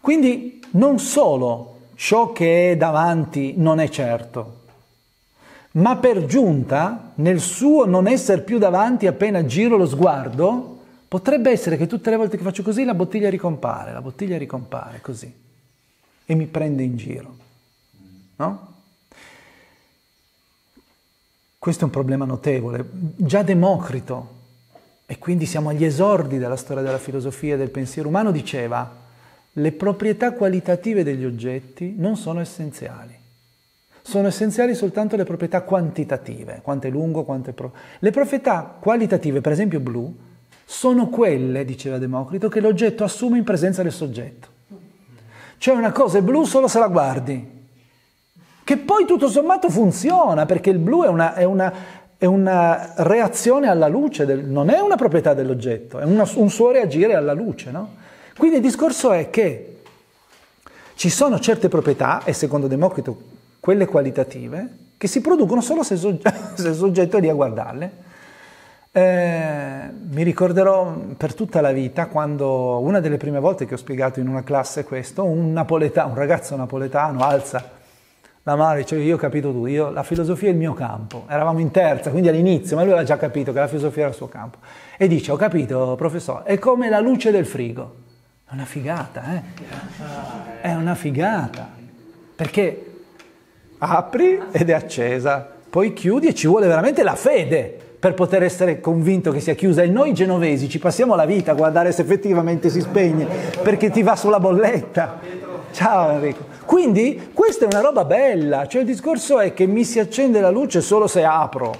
Quindi non solo ciò che è davanti non è certo, ma per giunta nel suo non essere più davanti appena giro lo sguardo, potrebbe essere che tutte le volte che faccio così la bottiglia ricompare, la bottiglia ricompare così e mi prende in giro. No? Questo è un problema notevole. Già Democrito, e quindi siamo agli esordi della storia della filosofia e del pensiero umano, diceva le proprietà qualitative degli oggetti non sono essenziali. Sono essenziali soltanto le proprietà quantitative, quanto è lungo, quanto è... Pro... Le proprietà qualitative, per esempio blu, sono quelle, diceva Democrito, che l'oggetto assume in presenza del soggetto. Cioè una cosa è blu solo se la guardi, che poi tutto sommato funziona, perché il blu è una, è una, è una reazione alla luce, del, non è una proprietà dell'oggetto, è una, un suo reagire alla luce. No? Quindi il discorso è che ci sono certe proprietà, e secondo Democrito quelle qualitative, che si producono solo se, se il soggetto è lì a guardarle, eh, mi ricorderò per tutta la vita quando una delle prime volte che ho spiegato in una classe questo, un, napoleta, un ragazzo napoletano alza la mano e dice io ho capito tutto, io, la filosofia è il mio campo, eravamo in terza, quindi all'inizio, ma lui aveva già capito che la filosofia era il suo campo, e dice ho capito professore, è come la luce del frigo, è una figata, eh? è una figata, perché apri ed è accesa, poi chiudi e ci vuole veramente la fede per poter essere convinto che sia chiusa e noi genovesi ci passiamo la vita a guardare se effettivamente si spegne perché ti va sulla bolletta. Ciao Enrico. Quindi questa è una roba bella, cioè il discorso è che mi si accende la luce solo se apro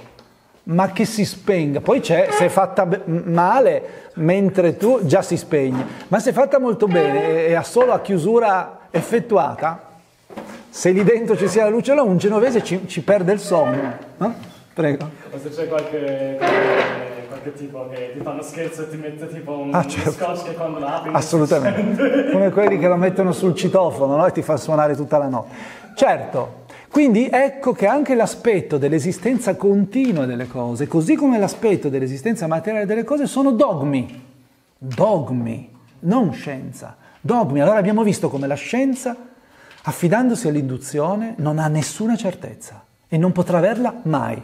ma che si spenga. Poi c'è, se è fatta male, mentre tu già si spegne. Ma se è fatta molto bene e ha solo a chiusura effettuata, se lì dentro ci sia la luce là, un genovese ci, ci perde il sonno. No? Prego. O se c'è qualche, qualche, qualche, tipo che ti fa uno scherzo e ti mette tipo un ah, certo. scotch che quando la Assolutamente. Come quelli che lo mettono sul citofono no? e ti fa suonare tutta la notte. Certo. Quindi ecco che anche l'aspetto dell'esistenza continua delle cose, così come l'aspetto dell'esistenza materiale delle cose, sono dogmi. Dogmi, non scienza. Dogmi. Allora abbiamo visto come la scienza, affidandosi all'induzione, non ha nessuna certezza e non potrà averla mai.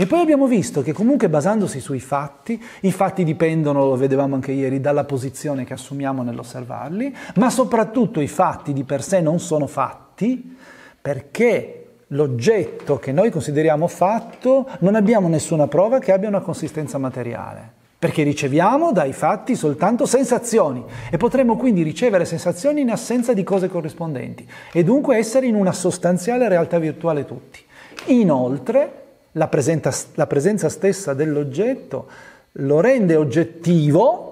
E poi abbiamo visto che comunque basandosi sui fatti, i fatti dipendono, lo vedevamo anche ieri, dalla posizione che assumiamo nell'osservarli, ma soprattutto i fatti di per sé non sono fatti perché l'oggetto che noi consideriamo fatto non abbiamo nessuna prova che abbia una consistenza materiale. Perché riceviamo dai fatti soltanto sensazioni e potremmo quindi ricevere sensazioni in assenza di cose corrispondenti e dunque essere in una sostanziale realtà virtuale tutti. Inoltre, la presenza, la presenza stessa dell'oggetto lo rende oggettivo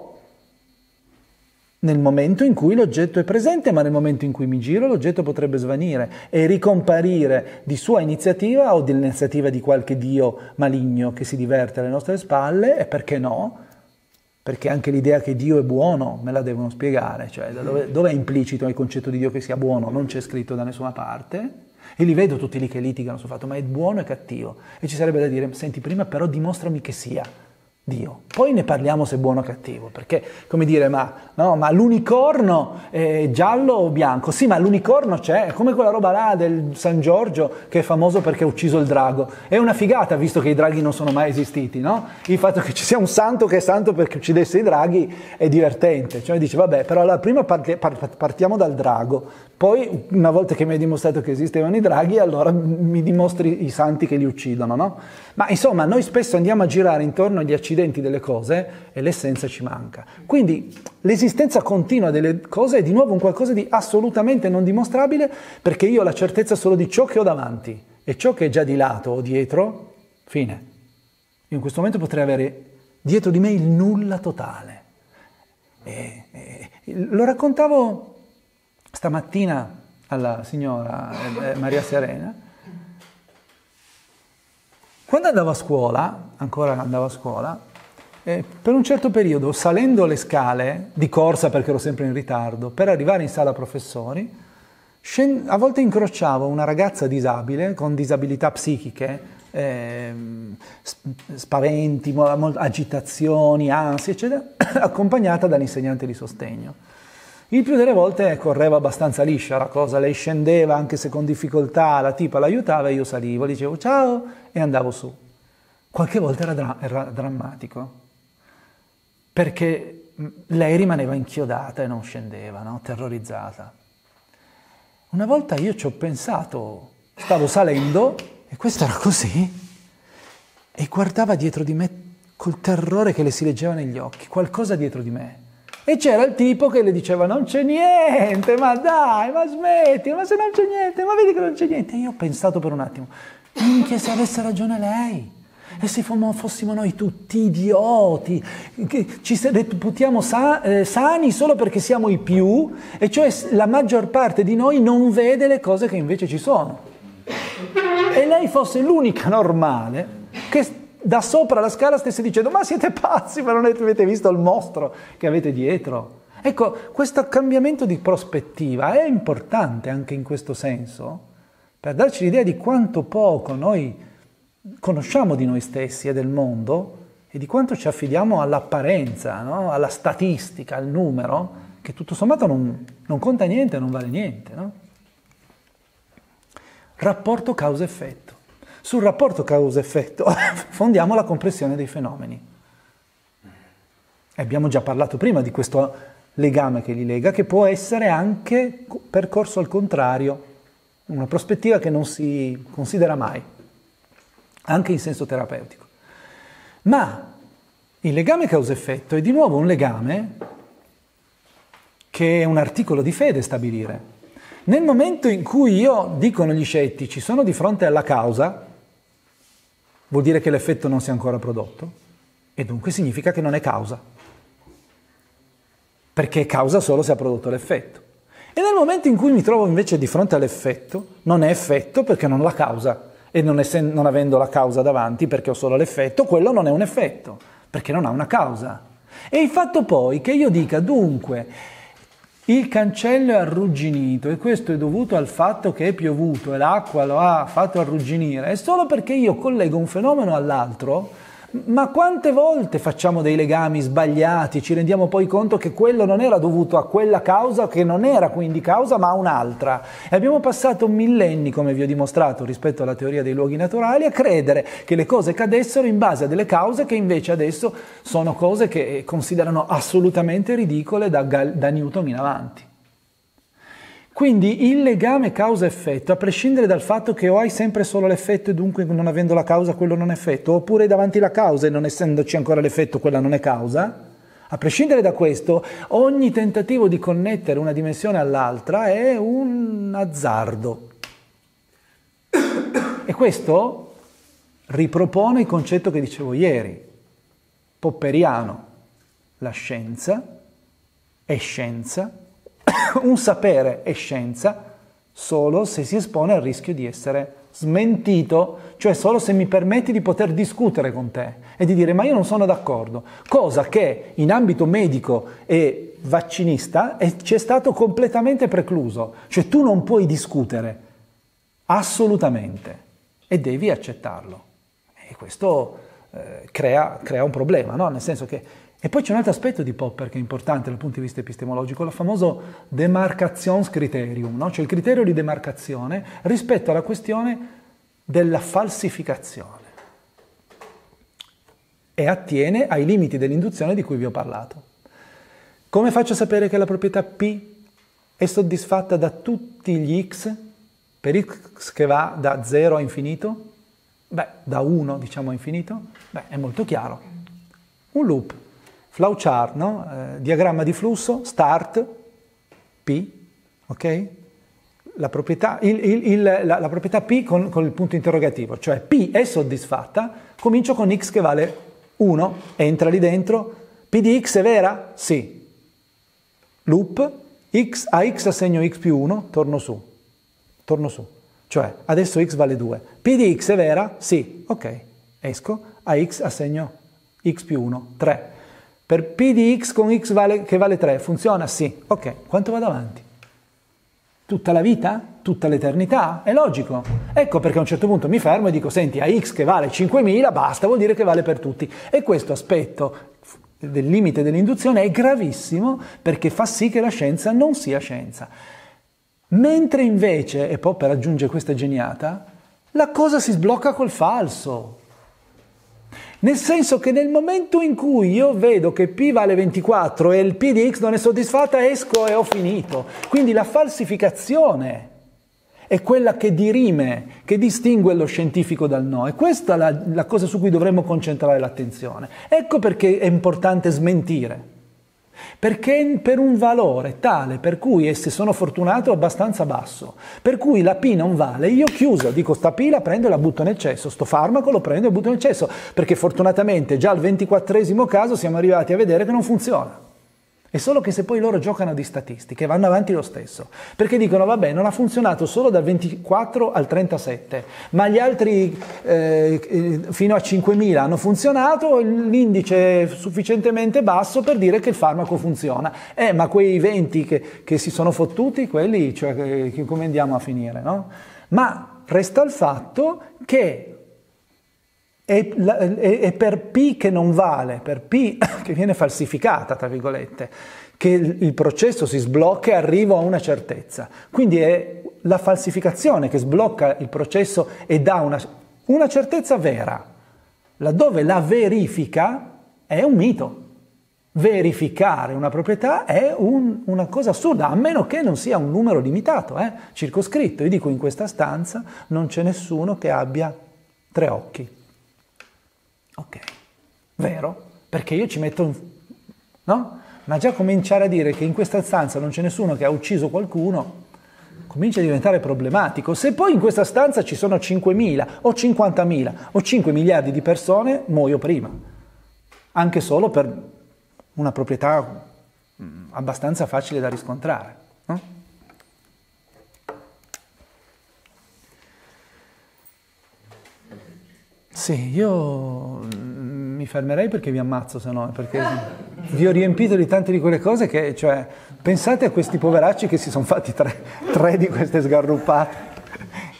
nel momento in cui l'oggetto è presente, ma nel momento in cui mi giro l'oggetto potrebbe svanire e ricomparire di sua iniziativa o dell'iniziativa di qualche dio maligno che si diverte alle nostre spalle e perché no? Perché anche l'idea che Dio è buono me la devono spiegare, cioè dove, dove è implicito il concetto di Dio che sia buono? Non c'è scritto da nessuna parte. Io li vedo tutti lì che litigano sul fatto, ma è buono e cattivo. E ci sarebbe da dire, senti, prima però dimostrami che sia. Dio. Poi ne parliamo se è buono o cattivo, perché come dire, ma, no, ma l'unicorno è giallo o bianco? Sì, ma l'unicorno c'è, è come quella roba là del San Giorgio che è famoso perché ha ucciso il drago. È una figata, visto che i draghi non sono mai esistiti, no? Il fatto che ci sia un santo che è santo perché uccidesse i draghi è divertente, cioè dice, vabbè, però allora prima partiamo dal drago, poi, una volta che mi hai dimostrato che esistevano i draghi, allora mi dimostri i santi che li uccidono, no? Ma insomma, noi spesso andiamo a girare intorno agli accidenti delle cose e l'essenza ci manca. Quindi l'esistenza continua delle cose è di nuovo un qualcosa di assolutamente non dimostrabile perché io ho la certezza solo di ciò che ho davanti e ciò che è già di lato o dietro, fine. Io in questo momento potrei avere dietro di me il nulla totale. E, e, lo raccontavo stamattina alla signora eh, eh, Maria Serena, quando andavo a scuola, ancora andavo a scuola, eh, per un certo periodo, salendo le scale di corsa perché ero sempre in ritardo, per arrivare in sala professori, a volte incrociavo una ragazza disabile con disabilità psichiche, eh, spaventi, agitazioni, ansie, eccetera, accompagnata dall'insegnante di sostegno. Il più delle volte correva ecco, abbastanza liscia la cosa, lei scendeva anche se con difficoltà, la tipa l'aiutava e io salivo, le dicevo ciao e andavo su. Qualche volta era, dra era drammatico, perché mm, lei rimaneva inchiodata e non scendeva, no? terrorizzata. Una volta io ci ho pensato, stavo salendo e questa era così e guardava dietro di me col terrore che le si leggeva negli occhi, qualcosa dietro di me. E c'era il tipo che le diceva non c'è niente, ma dai, ma smetti, ma se non c'è niente, ma vedi che non c'è niente. E io ho pensato per un attimo, minchia se avesse ragione lei. E se fossimo noi tutti idioti, che ci reputiamo eh, sani solo perché siamo i più, e cioè la maggior parte di noi non vede le cose che invece ci sono. E lei fosse l'unica normale che da sopra la scala stesse dicendo ma siete pazzi ma non avete visto il mostro che avete dietro. Ecco, questo cambiamento di prospettiva è importante anche in questo senso per darci l'idea di quanto poco noi conosciamo di noi stessi e del mondo e di quanto ci affidiamo all'apparenza, no? alla statistica, al numero, che tutto sommato non, non conta niente, non vale niente. No? Rapporto causa-effetto sul rapporto causa-effetto fondiamo la comprensione dei fenomeni. E abbiamo già parlato prima di questo legame che li lega, che può essere anche percorso al contrario, una prospettiva che non si considera mai, anche in senso terapeutico. Ma il legame causa-effetto è di nuovo un legame che è un articolo di fede stabilire. Nel momento in cui io dicono gli scettici sono di fronte alla causa, vuol dire che l'effetto non si è ancora prodotto e dunque significa che non è causa, perché è causa solo se ha prodotto l'effetto. E nel momento in cui mi trovo invece di fronte all'effetto, non è effetto perché non la causa e non, essendo, non avendo la causa davanti perché ho solo l'effetto, quello non è un effetto, perché non ha una causa. E il fatto poi che io dica dunque il cancello è arrugginito e questo è dovuto al fatto che è piovuto e l'acqua lo ha fatto arrugginire. È solo perché io collego un fenomeno all'altro ma quante volte facciamo dei legami sbagliati, ci rendiamo poi conto che quello non era dovuto a quella causa, che non era quindi causa, ma a un'altra. E abbiamo passato millenni, come vi ho dimostrato rispetto alla teoria dei luoghi naturali, a credere che le cose cadessero in base a delle cause che invece adesso sono cose che eh, considerano assolutamente ridicole da, da Newton in avanti. Quindi il legame causa-effetto, a prescindere dal fatto che o hai sempre solo l'effetto e dunque non avendo la causa quello non è effetto, oppure davanti la causa e non essendoci ancora l'effetto quella non è causa, a prescindere da questo, ogni tentativo di connettere una dimensione all'altra è un azzardo. E questo ripropone il concetto che dicevo ieri, popperiano. La scienza è scienza un sapere è scienza solo se si espone al rischio di essere smentito, cioè solo se mi permetti di poter discutere con te e di dire ma io non sono d'accordo, cosa che in ambito medico e vaccinista ci è stato completamente precluso, cioè tu non puoi discutere assolutamente e devi accettarlo e questo eh, crea, crea, un problema, no? nel senso che e poi c'è un altro aspetto di Popper che è importante dal punto di vista epistemologico, il famoso demarcationscriterium, no? cioè il criterio di demarcazione rispetto alla questione della falsificazione e attiene ai limiti dell'induzione di cui vi ho parlato. Come faccio a sapere che la proprietà P è soddisfatta da tutti gli x per x che va da 0 a infinito? Beh, da 1 diciamo a infinito? Beh, è molto chiaro. Un loop flowchart, no? eh, diagramma di flusso, start, P, ok? La proprietà, il, il, il, la, la proprietà P con, con il punto interrogativo, cioè P è soddisfatta, comincio con X che vale 1, entra lì dentro, P di X è vera? Sì. Loop, X, a X assegno X più 1, torno su, torno su. Cioè, adesso X vale 2. P di X è vera? Sì. Ok, esco, a X assegno X più 1, 3. Per P di x con x vale, che vale 3 funziona? Sì. Ok, quanto vado avanti? Tutta la vita? Tutta l'eternità? È logico. Ecco perché a un certo punto mi fermo e dico, senti, a x che vale 5.000, basta, vuol dire che vale per tutti. E questo aspetto del limite dell'induzione è gravissimo perché fa sì che la scienza non sia scienza. Mentre invece, e Popper aggiunge questa geniata, la cosa si sblocca col falso, nel senso che nel momento in cui io vedo che P vale 24 e il P di X non è soddisfatta, esco e ho finito. Quindi la falsificazione è quella che dirime, che distingue lo scientifico dal no. E questa è la, la cosa su cui dovremmo concentrare l'attenzione. Ecco perché è importante smentire perché per un valore tale per cui, e se sono fortunato, abbastanza basso, per cui la P non vale, io chiuso, dico sta P la prendo e la butto nel cesso, sto farmaco lo prendo e lo butto nel cesso, perché fortunatamente già al ventiquattresimo caso siamo arrivati a vedere che non funziona. È solo che se poi loro giocano di statistiche vanno avanti lo stesso, perché dicono vabbè non ha funzionato solo dal 24 al 37, ma gli altri eh, fino a 5.000 hanno funzionato, l'indice è sufficientemente basso per dire che il farmaco funziona. Eh ma quei 20 che, che si sono fottuti, quelli cioè, eh, come andiamo a finire? No? Ma resta il fatto che e, e per P che non vale, per P che viene falsificata, tra virgolette, che il processo si sblocca e arrivo a una certezza. Quindi è la falsificazione che sblocca il processo e dà una, una certezza vera, laddove la verifica è un mito. Verificare una proprietà è un, una cosa assurda, a meno che non sia un numero limitato, eh, circoscritto. Io dico in questa stanza non c'è nessuno che abbia tre occhi. Ok, vero? Perché io ci metto... un... no? Ma già cominciare a dire che in questa stanza non c'è nessuno che ha ucciso qualcuno comincia a diventare problematico. Se poi in questa stanza ci sono 5.000 o 50.000 o 5 miliardi di persone, muoio prima. Anche solo per una proprietà mm, abbastanza facile da riscontrare. No? Sì, io mm, mi fermerei perché vi ammazzo, se no, perché vi ho riempito di tante di quelle cose che, cioè, pensate a questi poveracci che si sono fatti tre, tre di queste sgarruppate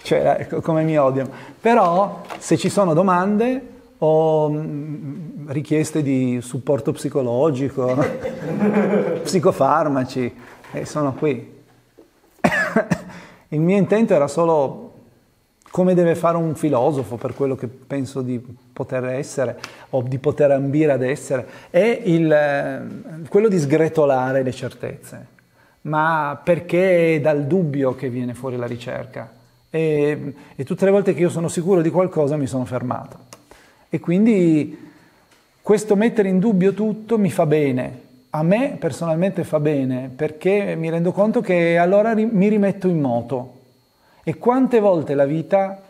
cioè, ecco, come mi odiano. Però se ci sono domande o mm, richieste di supporto psicologico, psicofarmaci, eh, sono qui. Il mio intento era solo come deve fare un filosofo per quello che penso di poter essere o di poter ambire ad essere, è il, eh, quello di sgretolare le certezze, ma perché è dal dubbio che viene fuori la ricerca. E, e tutte le volte che io sono sicuro di qualcosa mi sono fermato. E quindi questo mettere in dubbio tutto mi fa bene. A me personalmente fa bene perché mi rendo conto che allora mi rimetto in moto, e quante volte la vita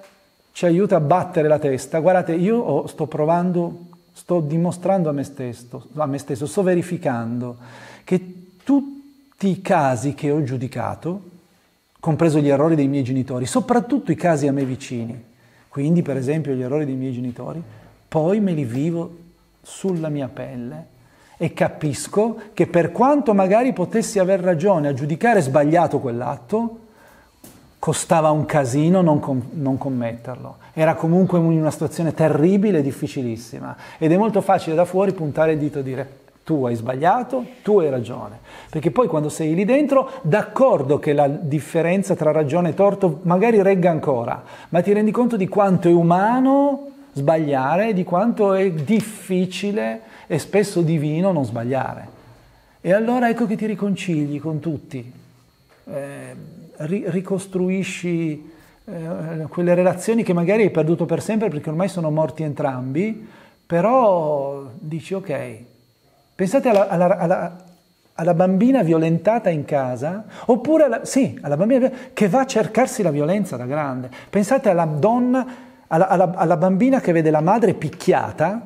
ci aiuta a battere la testa? Guardate, io sto provando, sto dimostrando a me stesso, a me stesso sto verificando che tutti i casi che ho giudicato, compreso gli errori dei miei genitori, soprattutto i casi a me vicini, quindi per esempio gli errori dei miei genitori, poi me li vivo sulla mia pelle e capisco che per quanto magari potessi aver ragione a giudicare sbagliato quell'atto, costava un casino non, com- non, commetterlo. Era comunque in una situazione terribile e difficilissima ed è molto facile da fuori puntare il dito e dire tu hai sbagliato, tu hai ragione. Perché poi quando sei lì dentro, d'accordo che la differenza tra ragione e torto magari regga ancora, ma ti rendi conto di quanto è umano sbagliare e di quanto è difficile e spesso divino non sbagliare. E allora ecco che ti riconcili con tutti. Eh, ri- ricostruisci eh, quelle relazioni che magari hai perduto per sempre perché ormai sono morti entrambi, però dici ok, pensate alla, alla, alla, alla bambina violentata in casa, oppure alla, sì, alla bambina che va a cercarsi la violenza da grande, pensate alla donna, alla bambina che vede la madre picchiata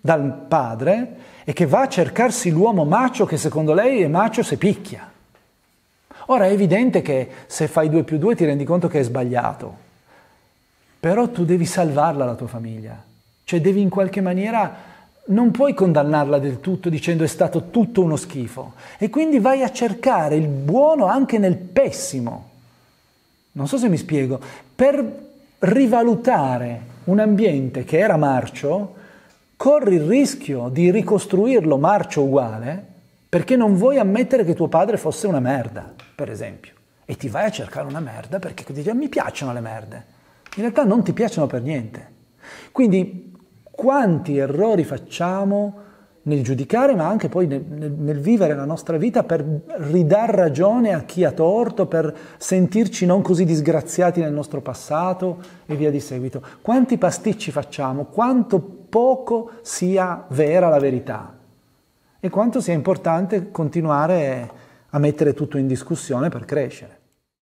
dal padre e che va a cercarsi l'uomo macio che secondo lei è macio se picchia. Ora è evidente che se fai 2 più 2 ti rendi conto che è sbagliato, però tu devi salvarla la tua famiglia, cioè devi in qualche maniera non puoi condannarla del tutto dicendo è stato tutto uno schifo e quindi vai a cercare il buono anche nel pessimo. Non so se mi spiego, per rivalutare un ambiente che era marcio, corri il rischio di ricostruirlo marcio uguale perché non vuoi ammettere che tuo padre fosse una merda per esempio, e ti vai a cercare una merda perché ti dice mi piacciono le merde. In realtà non ti piacciono per niente. Quindi quanti errori facciamo nel giudicare, ma anche poi nel, nel, nel, vivere la nostra vita per ridar ragione a chi ha torto, per sentirci non così disgraziati nel nostro passato e via di seguito. Quanti pasticci facciamo, quanto poco sia vera la verità e quanto sia importante continuare a mettere tutto in discussione per crescere.